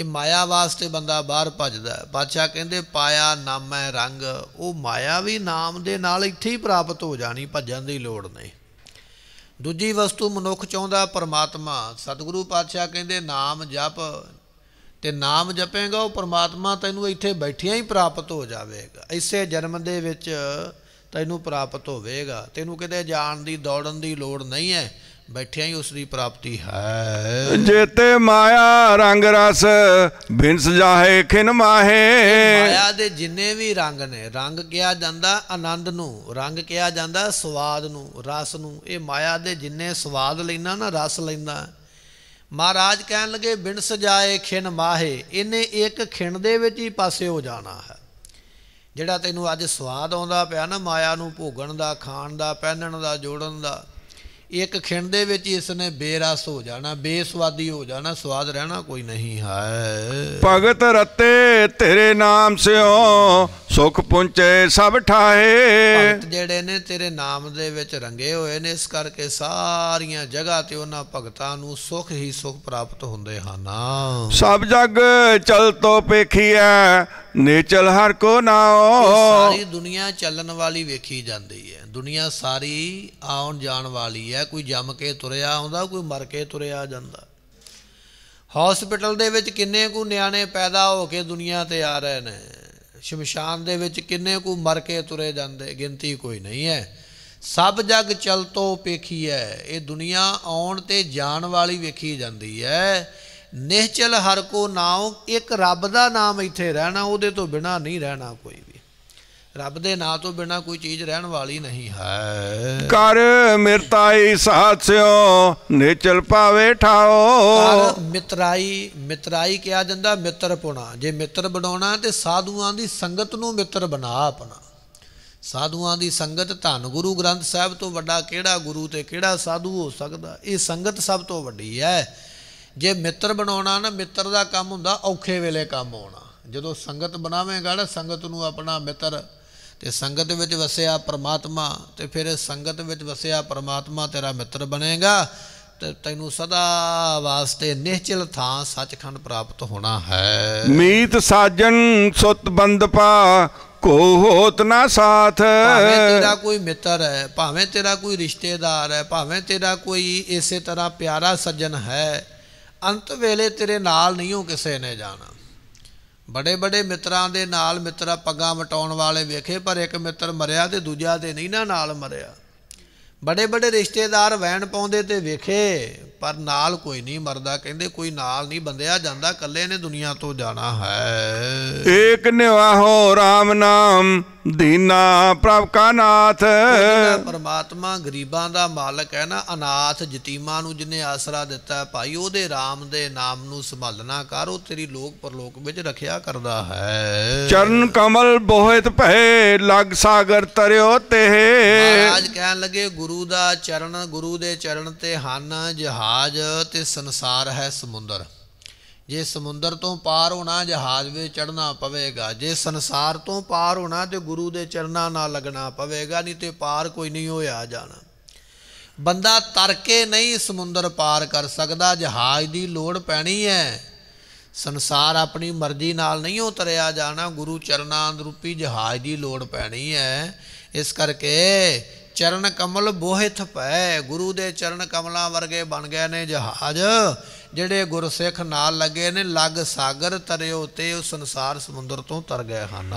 ਇਹ ਮਾਇਆ ਵਾਸਤੇ ਬੰਦਾ ਬਾਹਰ ਭੱਜਦਾ ਬਾਦਸ਼ਾਹ ਕਹਿੰਦੇ ਪਾਇਆ ਨਾਮ ਹੈ ਰੰਗ ਉਹ ਮਾਇਆ ਵੀ ਨਾਮ ਦੇ ਨਾਲ ਇੱਥੇ ਹੀ ਪ੍ਰਾਪਤ ਹੋ ਜਾਣੀ ਭੱਜਣ ਦੀ ਲੋੜ ਨਹੀਂ ਦੂਜੀ ਵਸਤੂ ਮਨੁੱਖ ਚਾਹੁੰਦਾ ਪਰਮਾਤਮਾ ਸਤਿਗੁਰੂ ਪਾਤਸ਼ਾਹ ਕਹਿੰਦੇ ਨਾਮ ਜਪ ਤੇ ਨਾਮ ਜਪੇਗਾ ਉਹ ਪਰਮਾਤਮਾ ਤੈਨੂੰ ਇੱਥੇ ਬੈਠਿਆਂ ਹੀ ਪ੍ਰਾਪਤ ਹੋ ਜਾਵੇਗਾ ਇਸੇ ਜਨਮ ਦੇ ਵਿੱਚ ਤੈਨੂੰ ਪ੍ਰਾਪਤ ਹੋਵੇਗਾ ਤੈਨੂੰ ਕਿਤੇ ਜਾਣ ਦੀ ਦੌੜਨ ਦੀ ਲੋੜ ਨਹੀਂ ਹੈ ਬੈਠਿਆ ਹੀ ਉਸ ਦੀ ਪ੍ਰਾਪਤੀ ਹੈ ਜੇਤੇ ਮਾਇਆ ਰੰਗ ਰਸ ਬਿੰਸ ਜਾਹੇ ਖਿਨ ਮਾਹੇ ਮਾਇਆ ਦੇ ਜਿੰਨੇ ਵੀ ਰੰਗ ਨੇ ਰੰਗ ਕਿਹਾ ਜਾਂਦਾ ਆਨੰਦ ਨੂੰ ਰੰਗ ਕਿਹਾ ਜਾਂਦਾ ਸਵਾਦ ਨੂੰ ਰਸ ਨੂੰ ਇਹ ਮਾਇਆ ਦੇ ਜਿੰਨੇ ਸਵਾਦ ਲੈਣਾ ਨਾ ਰਸ ਲੈਂਦਾ ਮਹਾਰਾਜ ਕਹਿਣ ਲੱਗੇ ਬਿੰਸ ਜਾਏ ਖਿਨ ਮਾਹੇ ਇਹਨੇ ਇੱਕ ਖਿਨ ਦੇ ਵਿੱਚ ਹੀ ਪਾਸੇ ਹੋ ਜਾਣਾ ਹੈ ਜਿਹੜਾ ਤੈਨੂੰ ਅੱਜ ਸਵਾਦ ਆਉਂਦਾ ਪਿਆ ਨਾ ਮਾਇਆ ਨੂੰ ਭੋਗਣ ਦਾ ਖਾਣ ਦਾ ਪਹਿਨਣ ਦਾ ਜੋੜਨ ਦਾ ਇੱਕ ਖਿੰਡ ਦੇ ਵਿੱਚ ਇਸ ਨੇ ਬੇਰਸ ਹੋ ਜਾਣਾ ਬੇਸਵਾਦੀ ਹੋ ਜਾਣਾ ਸਵਾਦ ਰਹਿਣਾ ਕੋਈ ਨਹੀਂ ਹੈ ਭਗਤ ਰਤੇ ਤੇਰੇ ਨਾਮ ਸਿਉ ਸੁਖ ਪੁੰਚੇ ਸਭ ਠਾਏ ਭਗਤ ਜਿਹੜੇ ਨੇ ਤੇਰੇ ਨਾਮ ਦੇ ਵਿੱਚ ਰੰਗੇ ਹੋਏ ਨੇ ਇਸ ਕਰਕੇ ਸਾਰੀਆਂ ਜਗ੍ਹਾ ਤੇ ਉਹਨਾਂ ਭਗਤਾਂ ਨੂੰ ਸੁਖ ਹੀ ਸੁਖ ਪ੍ਰਾਪਤ ਹੁੰਦੇ ਹਨ ਸਭ ਜਗ ਚਲ ਤੋ ਪੇਖੀਐ ਚਲ ਹਰ ਕੋ ਨਾਓ ਸਾਰੀ ਦੁਨੀਆ ਚੱਲਣ ਵਾਲੀ ਵੇਖੀ ਜਾਂਦੀ ਹੈ ਦੁਨੀਆ ਸਾਰੀ ਆਉਣ ਜਾਣ ਵਾਲੀ ਹੈ ਕੋਈ ਜੰਮ ਕੇ ਤੁਰਿਆ ਆਉਂਦਾ ਕੋਈ ਮਰ ਕੇ ਤੁਰਿਆ ਜਾਂਦਾ ਹਸਪੀਟਲ ਦੇ ਵਿੱਚ ਕਿੰਨੇ ਕੋ ਨਿਆਣੇ ਪੈਦਾ ਹੋ ਕੇ ਦੁਨੀਆ ਤੇ ਆ ਰਹੇ ਨੇ ਸ਼ਮਸ਼ਾਨ ਦੇ ਵਿੱਚ ਕਿੰਨੇ ਕੋ ਮਰ ਕੇ ਤੁਰੇ ਜਾਂਦੇ ਗਿਣਤੀ ਕੋਈ ਨਹੀਂ ਹੈ ਸਭ ਜਗ ਚਲ ਤੋਂ ਪੇਖੀ ਹੈ ਇਹ ਦੁਨੀਆ ਆਉਣ ਤੇ ਜਾਣ ਵਾਲੀ ਵੇਖੀ ਜਾਂਦੀ ਹੈ ਨਿਹਚਲ ਹਰ ਕੋ ਨਾਉ ਇੱਕ ਰੱਬ ਦਾ ਨਾਮ ਇੱਥੇ ਰਹਿਣਾ ਉਹਦੇ ਤੋਂ ਬਿਨਾ ਨਹੀਂ ਰਹਿਣਾ ਕੋਈ ਵੀ ਰੱਬ ਦੇ ਨਾਂ ਤੋਂ ਬਿਨਾ ਕੋਈ ਚੀਜ਼ ਰਹਿਣ ਵਾਲੀ ਨਹੀਂ ਹੈ ਕਰ ਮਿਰਤਾਈ ਸਾਥਿਓ ਨੇਚਲ ਪਾਵੇ ਠਾਓ ਮਿਤਰਾਈ ਮਿਤਰਾਈ ਕਿਹਾ ਜਾਂਦਾ ਮਿੱਤਰ ਪੁਣਾ ਜੇ ਮਿੱਤਰ ਬਣਾਉਣਾ ਤੇ ਸਾਧੂਆਂ ਦੀ ਸੰਗਤ ਨੂੰ ਮਿੱਤਰ ਬਣਾ ਆਪਣਾ ਸਾਧੂਆਂ ਦੀ ਸੰਗਤ ਧੰਨ ਗੁਰੂ ਗ੍ਰੰਥ ਸਾਹਿਬ ਤੋਂ ਵੱਡਾ ਕਿਹੜਾ ਗੁਰੂ ਤੇ ਕਿਹੜਾ ਸਾਧੂ ਹੋ ਸਕਦਾ ਇਹ ਸੰਗਤ ਸਭ ਤੋਂ ਵੱਡੀ ਹੈ ਜੇ ਮਿੱਤਰ ਬਣਾਉਣਾ ਨਾ ਮਿੱਤਰ ਦਾ ਕੰਮ ਹੁੰਦਾ ਔਖੇ ਵੇਲੇ ਕੰਮ ਆਉਣਾ ਜਦੋਂ ਸੰਗਤ ਬਣਾਵੇਂਗਾ ਨਾ ਸੰਗਤ ਨੂੰ ਆਪਣਾ ਮਿੱਤਰ ਤੇ ਸੰਗਤ ਵਿੱਚ ਵਸਿਆ ਪ੍ਰਮਾਤਮਾ ਤੇ ਫਿਰ ਸੰਗਤ ਵਿੱਚ ਵਸਿਆ ਪ੍ਰਮਾਤਮਾ ਤੇਰਾ ਮਿੱਤਰ ਬਣੇਗਾ ਤੇ ਤੈਨੂੰ ਸਦਾ ਵਾਸਤੇ ਨਿਹਚਲ ਥਾਂ ਸੱਚਖੰਡ ਪ੍ਰਾਪਤ ਹੋਣਾ ਹੈ ਮੀਤ ਸਾਜਨ ਸੁਤ ਬੰਦਪਾ ਕੋ ਹੋਤ ਨਾ ਸਾਥ ਭਾਵੇਂ ਤੇਰਾ ਕੋਈ ਮਿੱਤਰ ਹੈ ਭਾਵੇਂ ਤੇਰਾ ਕੋਈ ਰਿਸ਼ਤੇਦਾਰ ਹੈ ਭਾਵੇਂ ਤੇਰਾ ਕੋਈ ਇਸੇ ਤਰ੍ਹਾਂ ਪਿਆਰਾ ਸੱਜਣ ਹੈ ਅੰਤ ਵੇਲੇ ਤੇਰੇ ਨਾਲ ਨਹੀਂ ਹੋ ਕਿਸੇ ਨੇ ਜਾਣਾ ਬੜੇ ਬੜੇ ਮਿੱਤਰਾਂ ਦੇ ਨਾਲ ਮਿੱਤਰਾ ਪੱਗਾਂ ਮਟਾਉਣ ਵਾਲੇ ਵੇਖੇ ਪਰ ਇੱਕ ਮਿੱਤਰ ਮਰਿਆ ਤੇ ਦੂਜਾ ਤੇ ਨਹੀਂ ਨਾਲ ਮਰਿਆ ਬੜੇ ਬੜੇ ਰਿਸ਼ਤੇਦਾਰ ਵੈਣ ਪਾਉਂਦੇ ਤੇ ਵੇਖੇ ਪਰ ਨਾਲ ਕੋਈ ਨਹੀਂ ਮਰਦਾ ਕਹਿੰਦੇ ਕੋਈ ਨਾਲ ਨਹੀਂ ਬੰਦਿਆ ਜਾਂਦਾ ਇਕੱਲੇ ਨੇ ਦੁਨੀਆ ਤੋਂ ਜਾਣਾ ਹੈ ਏਕ ਨਿਵਾਹੋ RAM ਨਾਮ ਦੀਨਾ ਪ੍ਰਭ ਕਾ ਨਾਥ ਪਰਮਾਤਮਾ ਗਰੀਬਾਂ ਦਾ ਮਾਲਕ ਹੈ ਨਾ ਅਨਾਥ ਜਤੀਮਾਂ ਨੂੰ ਜਿਨੇ ਆਸਰਾ ਦਿੱਤਾ ਭਾਈ ਉਹਦੇ RAM ਦੇ ਨਾਮ ਨੂੰ ਸੰਭਾਲਣਾ ਕਰ ਉਹ ਤੇਰੀ ਲੋਕ ਪਰਲੋਕ ਵਿੱਚ ਰੱਖਿਆ ਕਰਦਾ ਹੈ ਚਰਨ ਕਮਲ ਬੋਹਿਤ ਭੈ ਲਗ ਸਾਗਰ ਤਰਿਓ ਤੇ ਮਹਾਰਾਜ ਕਹਿਣ ਲੱਗੇ ਗੁਰੂ ਦਾ ਚਰਨ ਗੁਰੂ ਦੇ ਚਰਨ ਤੇ ਹਨ ਜਹਾਜ਼ ਤੇ ਸੰਸਾਰ ਹੈ ਸਮੁੰਦਰ ਜੇ ਸਮੁੰਦਰ ਤੋਂ ਪਾਰ ਹੋਣਾ ਜਹਾਜ਼ ਵਿੱਚ ਚੜਨਾ ਪਵੇਗਾ ਜੇ ਸੰਸਾਰ ਤੋਂ ਪਾਰ ਹੋਣਾ ਤੇ ਗੁਰੂ ਦੇ ਚਰਨਾਂ ਨਾਲ ਲੱਗਣਾ ਪਵੇਗਾ ਨਹੀਂ ਤੇ ਪਾਰ ਕੋਈ ਨਹੀਂ ਹੋਇਆ ਜਾਣਾ ਬੰਦਾ ਤਰ ਕੇ ਨਹੀਂ ਸਮੁੰਦਰ ਪਾਰ ਕਰ ਸਕਦਾ ਜਹਾਜ਼ ਦੀ ਲੋੜ ਪੈਣੀ ਹੈ ਸੰਸਾਰ ਆਪਣੀ ਮਰਜ਼ੀ ਨਾਲ ਨਹੀਂ ਉਤਰਿਆ ਜਾਣਾ ਗੁਰੂ ਚਰਨਾਂ ਰੂਪੀ ਜਹਾਜ਼ ਦੀ ਲੋੜ ਪੈਣੀ ਹੈ ਇਸ ਕਰਕੇ ਚਰਨ ਕਮਲ ਬੋਹਿਤ ਪੈ ਗੁਰੂ ਦੇ ਚਰਨ ਕਮਲਾਂ ਵਰਗੇ ਬਣ ਗਏ ਨੇ ਜਹਾਜ਼ ਜਿਹੜੇ ਗੁਰਸਿੱਖ ਨਾਲ ਲੱਗੇ ਨੇ ਲੱਗ ਸਾਗਰ ਤਰਿਓ ਤੇ ਉਹ ਸੰਸਾਰ ਸਮੁੰਦਰ ਤੋਂ ਤਰ ਗਏ ਹਨ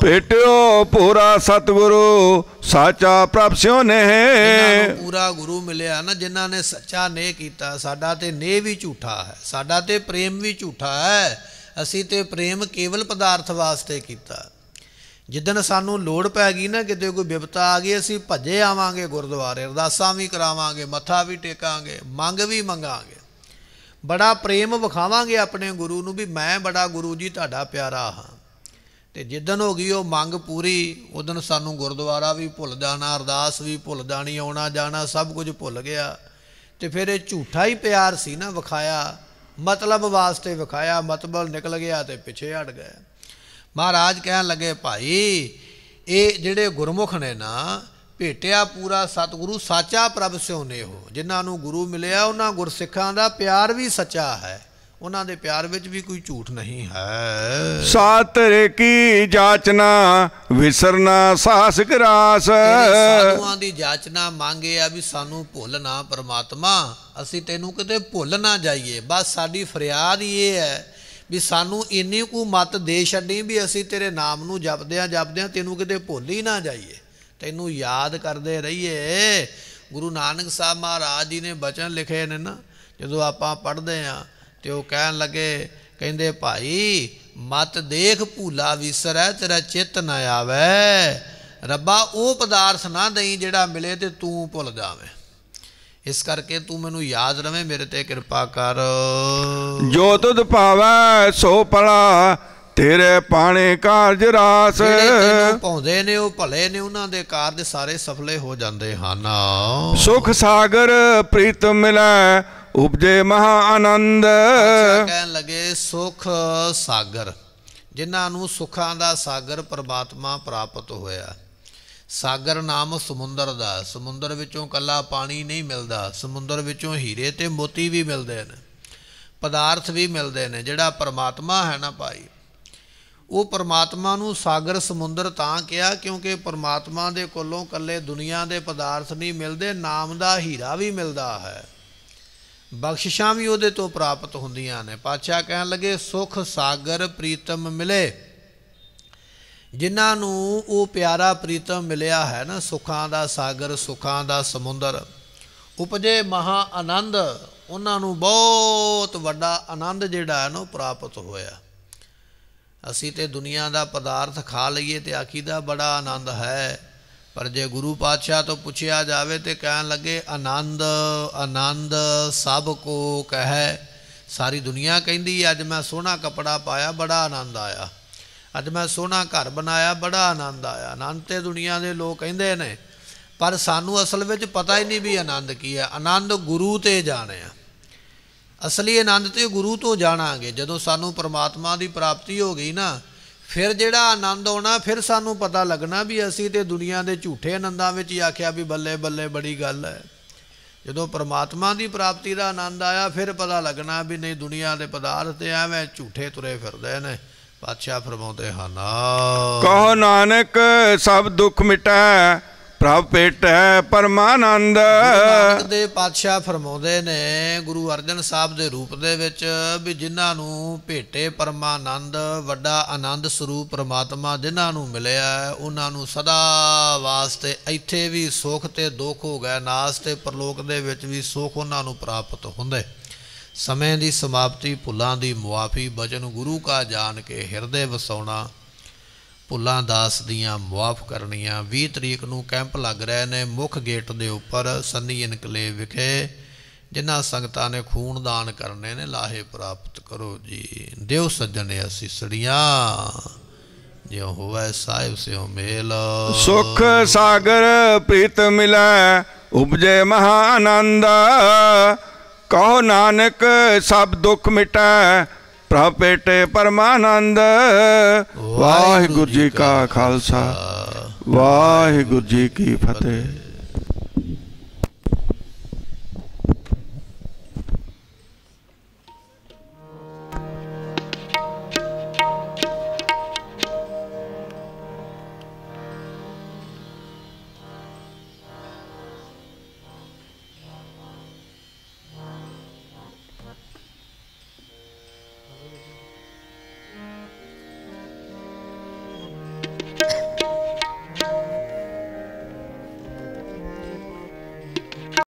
ਭੇਟਿਓ ਪੂਰਾ ਸਤਿਗੁਰੂ ਸਾਚਾ ਪ੍ਰਭ ਸਿਓ ਨੇ ਪੂਰਾ ਗੁਰੂ ਮਿਲਿਆ ਨਾ ਜਿਨ੍ਹਾਂ ਨੇ ਸੱਚਾ ਨੇ ਕੀਤਾ ਸਾਡਾ ਤੇ ਨੇ ਵੀ ਝੂਠਾ ਹੈ ਸਾਡਾ ਤੇ ਪ੍ਰੇਮ ਵੀ ਝੂਠਾ ਹੈ ਅਸੀਂ ਤੇ ਪ੍ਰੇਮ ਕੇਵਲ ਪਦਾਰਥ ਵਾਸਤੇ ਕੀਤਾ ਜਿੱਦਨ ਸਾਨੂੰ ਲੋੜ ਪੈ ਗਈ ਨਾ ਕਿਤੇ ਕੋਈ ਵਿਪਤਾ ਆ ਗਈ ਅਸੀਂ ਭੱਜੇ ਆਵਾਂਗੇ ਗੁਰਦੁਆਰੇ ਅਰਦਾਸਾਂ ਵੀ ਕਰਾਵਾਂਗੇ ਮੱਥਾ ਵੀ ਟੇਕਾਂਗੇ ਮੰਗ ਵੀ ਮੰਗਾਂਗੇ ਬੜਾ ਪ੍ਰੇਮ ਵਿਖਾਵਾਂਗੇ ਆਪਣੇ ਗੁਰੂ ਨੂੰ ਵੀ ਮੈਂ ਬੜਾ ਗੁਰੂ ਜੀ ਤੁਹਾਡਾ ਪਿਆਰਾ ਹਾਂ ਤੇ ਜਿੱਦਨ ਹੋ ਗਈ ਉਹ ਮੰਗ ਪੂਰੀ ਉਦੋਂ ਸਾਨੂੰ ਗੁਰਦੁਆਰਾ ਵੀ ਭੁੱਲ ਜਾਣਾ ਅਰਦਾਸ ਵੀ ਭੁੱਲ ਜਾਣੀ ਆਉਣਾ ਜਾਣਾ ਸਭ ਕੁਝ ਭੁੱਲ ਗਿਆ ਤੇ ਫਿਰ ਇਹ ਝੂਠਾ ਹੀ ਪਿਆਰ ਸੀ ਨਾ ਵਿਖਾਇਆ ਮਤਲਬ ਵਾਸਤੇ ਵਿਖਾਇਆ ਮਤਲਬ ਨਿਕਲ ਗਿਆ ਤੇ ਪਿੱਛੇ ਹਟ ਗਿਆ ਮਹਾਰਾਜ ਕਹਿਣ ਲੱਗੇ ਭਾਈ ਇਹ ਜਿਹੜੇ ਗੁਰਮੁਖ ਨੇ ਨਾ ਭੇਟਿਆ ਪੂਰਾ ਸਤਿਗੁਰੂ ਸਾਚਾ ਪ੍ਰਭ ਸਿਉਨੇ ਨੇ ਹੋ ਜਿਨ੍ਹਾਂ ਨੂੰ ਗੁਰੂ ਮਿਲਿਆ ਉਹਨਾਂ ਗੁਰਸਿੱਖਾਂ ਦਾ ਪਿਆਰ ਵੀ ਸੱਚਾ ਹੈ ਉਹਨਾਂ ਦੇ ਪਿਆਰ ਵਿੱਚ ਵੀ ਕੋਈ ਝੂਠ ਨਹੀਂ ਹੈ ਸਾਤਰ ਕੀ ਜਾਚਨਾ ਵਿਸਰਨਾ ਸਾਸ ਗਰਾਸ ਸਾਧੂਆਂ ਦੀ ਜਾਚਨਾ ਮੰਗੇ ਆ ਵੀ ਸਾਨੂੰ ਭੁੱਲ ਨਾ ਪਰਮਾਤਮਾ ਅਸੀਂ ਤੈਨੂੰ ਕਿਤੇ ਭੁੱਲ ਨਾ ਜਾਈਏ ਬਸ ਸਾਡੀ ਫਰਿਆਦ ਇਹ ਹੈ ਵੀ ਸਾਨੂੰ ਇੰਨੀ ਕੋ ਮਤ ਦੇ ਛੱਡੀ ਵੀ ਅਸੀਂ ਤੇਰੇ ਨਾਮ ਨੂੰ ਜਪਦੇ ਆ ਜਪਦੇ ਆ ਤੈਨੂੰ ਕਿਤੇ ਭੁੱਲ ਹੀ ਨਾ ਜਾਈਏ ਤੈਨੂੰ ਯਾਦ ਕਰਦੇ ਰਹੀਏ ਗੁਰੂ ਨਾਨਕ ਸਾਹਿਬ ਮਹਾਰਾਜ ਜੀ ਨੇ ਬਚਨ ਲਿਖੇ ਨੇ ਨਾ ਜਦੋਂ ਆਪਾਂ ਪੜ੍ਹਦੇ ਆ ਤੇ ਉਹ ਕਹਿਣ ਲੱਗੇ ਕਹਿੰਦੇ ਭਾਈ ਮਤ ਦੇਖ ਭੂਲਾ ਵਿਸਰੈ ਤੇਰਾ ਚਿੱਤ ਨਾ ਆਵੇ ਰੱਬਾ ਉਹ ਪਦਾਰਥ ਨਾ ਦੇਈ ਜਿਹੜਾ ਮਿਲੇ ਤੇ ਤੂੰ ਭੁੱਲ ਜਾਵੇਂ ਇਸ ਕਰਕੇ ਤੂੰ ਮੈਨੂੰ ਯਾਦ ਰਵੇਂ ਮੇਰੇ ਤੇ ਕਿਰਪਾ ਕਰ ਜੋ ਤੁਧ ਪਾਵੈ ਸੋ ਪੜਾ ਤੇਰੇ ਪਾਣੇ ਕਾਰਜ ਰਾਸ ਪਾਉਂਦੇ ਨੇ ਉਹ ਭਲੇ ਨੇ ਉਹਨਾਂ ਦੇ ਕਾਰਜ ਸਾਰੇ ਸਫਲੇ ਹੋ ਜਾਂਦੇ ਹਨ ਸੁਖ ਸਾਗਰ ਪ੍ਰੀਤ ਮਿਲੈ ਉਪਜੇ ਮਹਾ ਆਨੰਦ ਕਹਿਣ ਲਗੇ ਸੁਖ ਸਾਗਰ ਜਿਨ੍ਹਾਂ ਨੂੰ ਸੁਖਾਂ ਦਾ ਸਾਗਰ ਪ੍ਰਮਾਤਮਾ ਪ੍ਰਾਪਤ ਹੋਇਆ ਸਾਗਰ ਨਾਮ ਸਮੁੰਦਰ ਦਾ ਸਮੁੰਦਰ ਵਿੱਚੋਂ ਕੱਲਾ ਪਾਣੀ ਨਹੀਂ ਮਿਲਦਾ ਸਮੁੰਦਰ ਵਿੱਚੋਂ ਹੀਰੇ ਤੇ ਮੋਤੀ ਵੀ ਮਿਲਦੇ ਨੇ ਪਦਾਰਥ ਵੀ ਮਿਲਦੇ ਨੇ ਜਿਹੜਾ ਪਰਮਾਤਮਾ ਹੈ ਨਾ ਭਾਈ ਉਹ ਪਰਮਾਤਮਾ ਨੂੰ ਸਾਗਰ ਸਮੁੰਦਰ ਤਾਂ ਕਿਹਾ ਕਿਉਂਕਿ ਪਰਮਾਤਮਾ ਦੇ ਕੋਲੋਂ ਕੱਲੇ ਦੁਨੀਆ ਦੇ ਪਦਾਰਥ ਨਹੀਂ ਮਿਲਦੇ ਨਾਮ ਦਾ ਹੀਰਾ ਵੀ ਮਿਲਦਾ ਹੈ ਬਖਸ਼ਿਸ਼ਾਂ ਵੀ ਉਹਦੇ ਤੋਂ ਪ੍ਰਾਪਤ ਹੁੰਦੀਆਂ ਨੇ ਪਾਤਸ਼ਾਹ ਕਹਿਣ ਲੱਗੇ ਸੁਖ ਸਾਗਰ ਪ੍ਰੀਤਮ ਮਿਲੇ ਜਿਨ੍ਹਾਂ ਨੂੰ ਉਹ ਪਿਆਰਾ ਪ੍ਰੀਤਮ ਮਿਲਿਆ ਹੈ ਨਾ ਸੁਖਾਂ ਦਾ ਸਾਗਰ ਸੁਖਾਂ ਦਾ ਸਮੁੰਦਰ ਉਪਜੇ ਮਹਾ ਆਨੰਦ ਉਹਨਾਂ ਨੂੰ ਬਹੁਤ ਵੱਡਾ ਆਨੰਦ ਜਿਹੜਾ ਹੈ ਨਾ ਪ੍ਰਾਪਤ ਹੋਇਆ ਅਸੀਂ ਤੇ ਦੁਨੀਆ ਦਾ ਪਦਾਰਥ ਖਾ ਲਈਏ ਤੇ ਆਖੀਦਾ ਬੜਾ ਆਨੰਦ ਹੈ ਪਰ ਜੇ ਗੁਰੂ ਪਾਤਸ਼ਾਹ ਤੋਂ ਪੁੱਛਿਆ ਜਾਵੇ ਤੇ ਕਹਿਣ ਲੱਗੇ ਆਨੰਦ ਆਨੰਦ ਸਭ ਕੋ ਕਹੈ ਸਾਰੀ ਦੁਨੀਆ ਕਹਿੰਦੀ ਅੱਜ ਮੈਂ ਸੋਹਣਾ ਕਪੜਾ ਪਾਇਆ ਬੜਾ ਆਨੰਦ ਆਇਆ ਅੱਜ ਮੈਂ ਸੋਹਣਾ ਘਰ ਬਣਾਇਆ ਬੜਾ ਆਨੰਦ ਆਇਆ ਆਨੰਦ ਤੇ ਦੁਨੀਆ ਦੇ ਲੋਕ ਕਹਿੰਦੇ ਨੇ ਪਰ ਸਾਨੂੰ ਅਸਲ ਵਿੱਚ ਪਤਾ ਹੀ ਨਹੀਂ ਵੀ ਆਨੰਦ ਕੀ ਹੈ ਆਨੰਦ ਗੁਰੂ ਤੇ ਜਾਣਿਆ ਅਸਲੀ ਆਨੰਦ ਤੇ ਗੁਰੂ ਤੋਂ ਜਾਣਾਂਗੇ ਜਦੋਂ ਸਾਨੂੰ ਪਰਮਾਤਮਾ ਦੀ ਪ੍ਰਾਪਤੀ ਹੋ ਗਈ ਨਾ ਫਿਰ ਜਿਹੜਾ ਆਨੰਦ ਆਉਣਾ ਫਿਰ ਸਾਨੂੰ ਪਤਾ ਲੱਗਣਾ ਵੀ ਅਸੀਂ ਤੇ ਦੁਨੀਆ ਦੇ ਝੂਠੇ ਆਨੰਦਾਂ ਵਿੱਚ ਆਖਿਆ ਵੀ ਬੱਲੇ ਬੱਲੇ ਬੜੀ ਗੱਲ ਹੈ ਜਦੋਂ ਪਰਮਾਤਮਾ ਦੀ ਪ੍ਰਾਪਤੀ ਦਾ ਆਨੰਦ ਆਇਆ ਫਿਰ ਪਤਾ ਲੱਗਣਾ ਵੀ ਨਹੀਂ ਦੁਨੀਆ ਦੇ ਪਦਾਰਥ ਤੇ ਐਵੇਂ ਝੂਠੇ ਤੁਰੇ ਫਿਰਦੇ ਨੇ ਪਾਤਸ਼ਾਹ ਫਰਮਾਉਂਦੇ ਹਨ ਕਹੋ ਨਾਨਕ ਸਭ ਦੁੱਖ ਮਿਟਾ ਪ੍ਰਭ ਪੇਟੈ ਪਰਮਾਨੰਦ ਦੇ ਪਾਤਸ਼ਾਹ ਫਰਮਾਉਂਦੇ ਨੇ ਗੁਰੂ ਅਰਜਨ ਸਾਹਿਬ ਦੇ ਰੂਪ ਦੇ ਵਿੱਚ ਵੀ ਜਿਨ੍ਹਾਂ ਨੂੰ ਭੇਟੇ ਪਰਮਾਨੰਦ ਵੱਡਾ ਆਨੰਦ ਸਰੂਪ ਪ੍ਰਮਾਤਮਾ ਜਿਨ੍ਹਾਂ ਨੂੰ ਮਿਲਿਆ ਉਹਨਾਂ ਨੂੰ ਸਦਾ ਵਾਸਤੇ ਇੱਥੇ ਵੀ ਸੁਖ ਤੇ ਦੁੱਖ ਹੋ ਗਏ ਨਾਸ ਤੇ ਪਰਲੋਕ ਦੇ ਵਿੱਚ ਵੀ ਸੁਖ ਉਹਨਾਂ ਨੂੰ ਪ੍ਰਾਪਤ ਹੁੰਦੇ ਸਮੇਂ ਦੀ ਸਮਾਪਤੀ ਭੁੱਲਾਂ ਦੀ ਮੁਆਫੀ ਬਚਨ ਗੁਰੂ ਕਾ ਜਾਣ ਕੇ ਹਿਰਦੇ ਵਸਾਉਣਾ ਭੁੱਲਾਂ ਦਾਸ ਦੀਆਂ ਮੁਆਫ ਕਰਨੀਆਂ 20 ਤਰੀਕ ਨੂੰ ਕੈਂਪ ਲੱਗ ਰਹੇ ਨੇ ਮੁੱਖ ਗੇਟ ਦੇ ਉੱਪਰ ਸੰਨੀ ਇਨਕਲੇਵ ਵਿਖੇ ਜਿਨ੍ਹਾਂ ਸੰਗਤਾਂ ਨੇ ਖੂਨ ਦਾਨ ਕਰਨੇ ਨੇ ਲਾਹੇ ਪ੍ਰਾਪਤ ਕਰੋ ਜੀ ਦਿਓ ਸੱਜਣੇ ਅਸੀਂ ਸੜੀਆਂ ਜਿਉ ਹੋਵੇ ਸਾਹਿਬ ਸਿਓ ਮੇਲ ਸੁਖ ਸਾਗਰ ਪ੍ਰੀਤ ਮਿਲੈ ਉਪਜੇ ਮਹਾ ਆਨੰਦ ਕਹੋ ਨਾਨਕ ਸਭ ਦੁੱਖ ਮਿਟੈ ਪ੍ਰਭ ਪੇਟੇ ਪਰਮਾਨੰਦ ਵਾਹਿਗੁਰੂ ਜੀ ਕਾ ਖਾਲਸਾ ਵਾਹਿਗੁਰੂ ਜੀ ਕੀ ਫਤਿਹ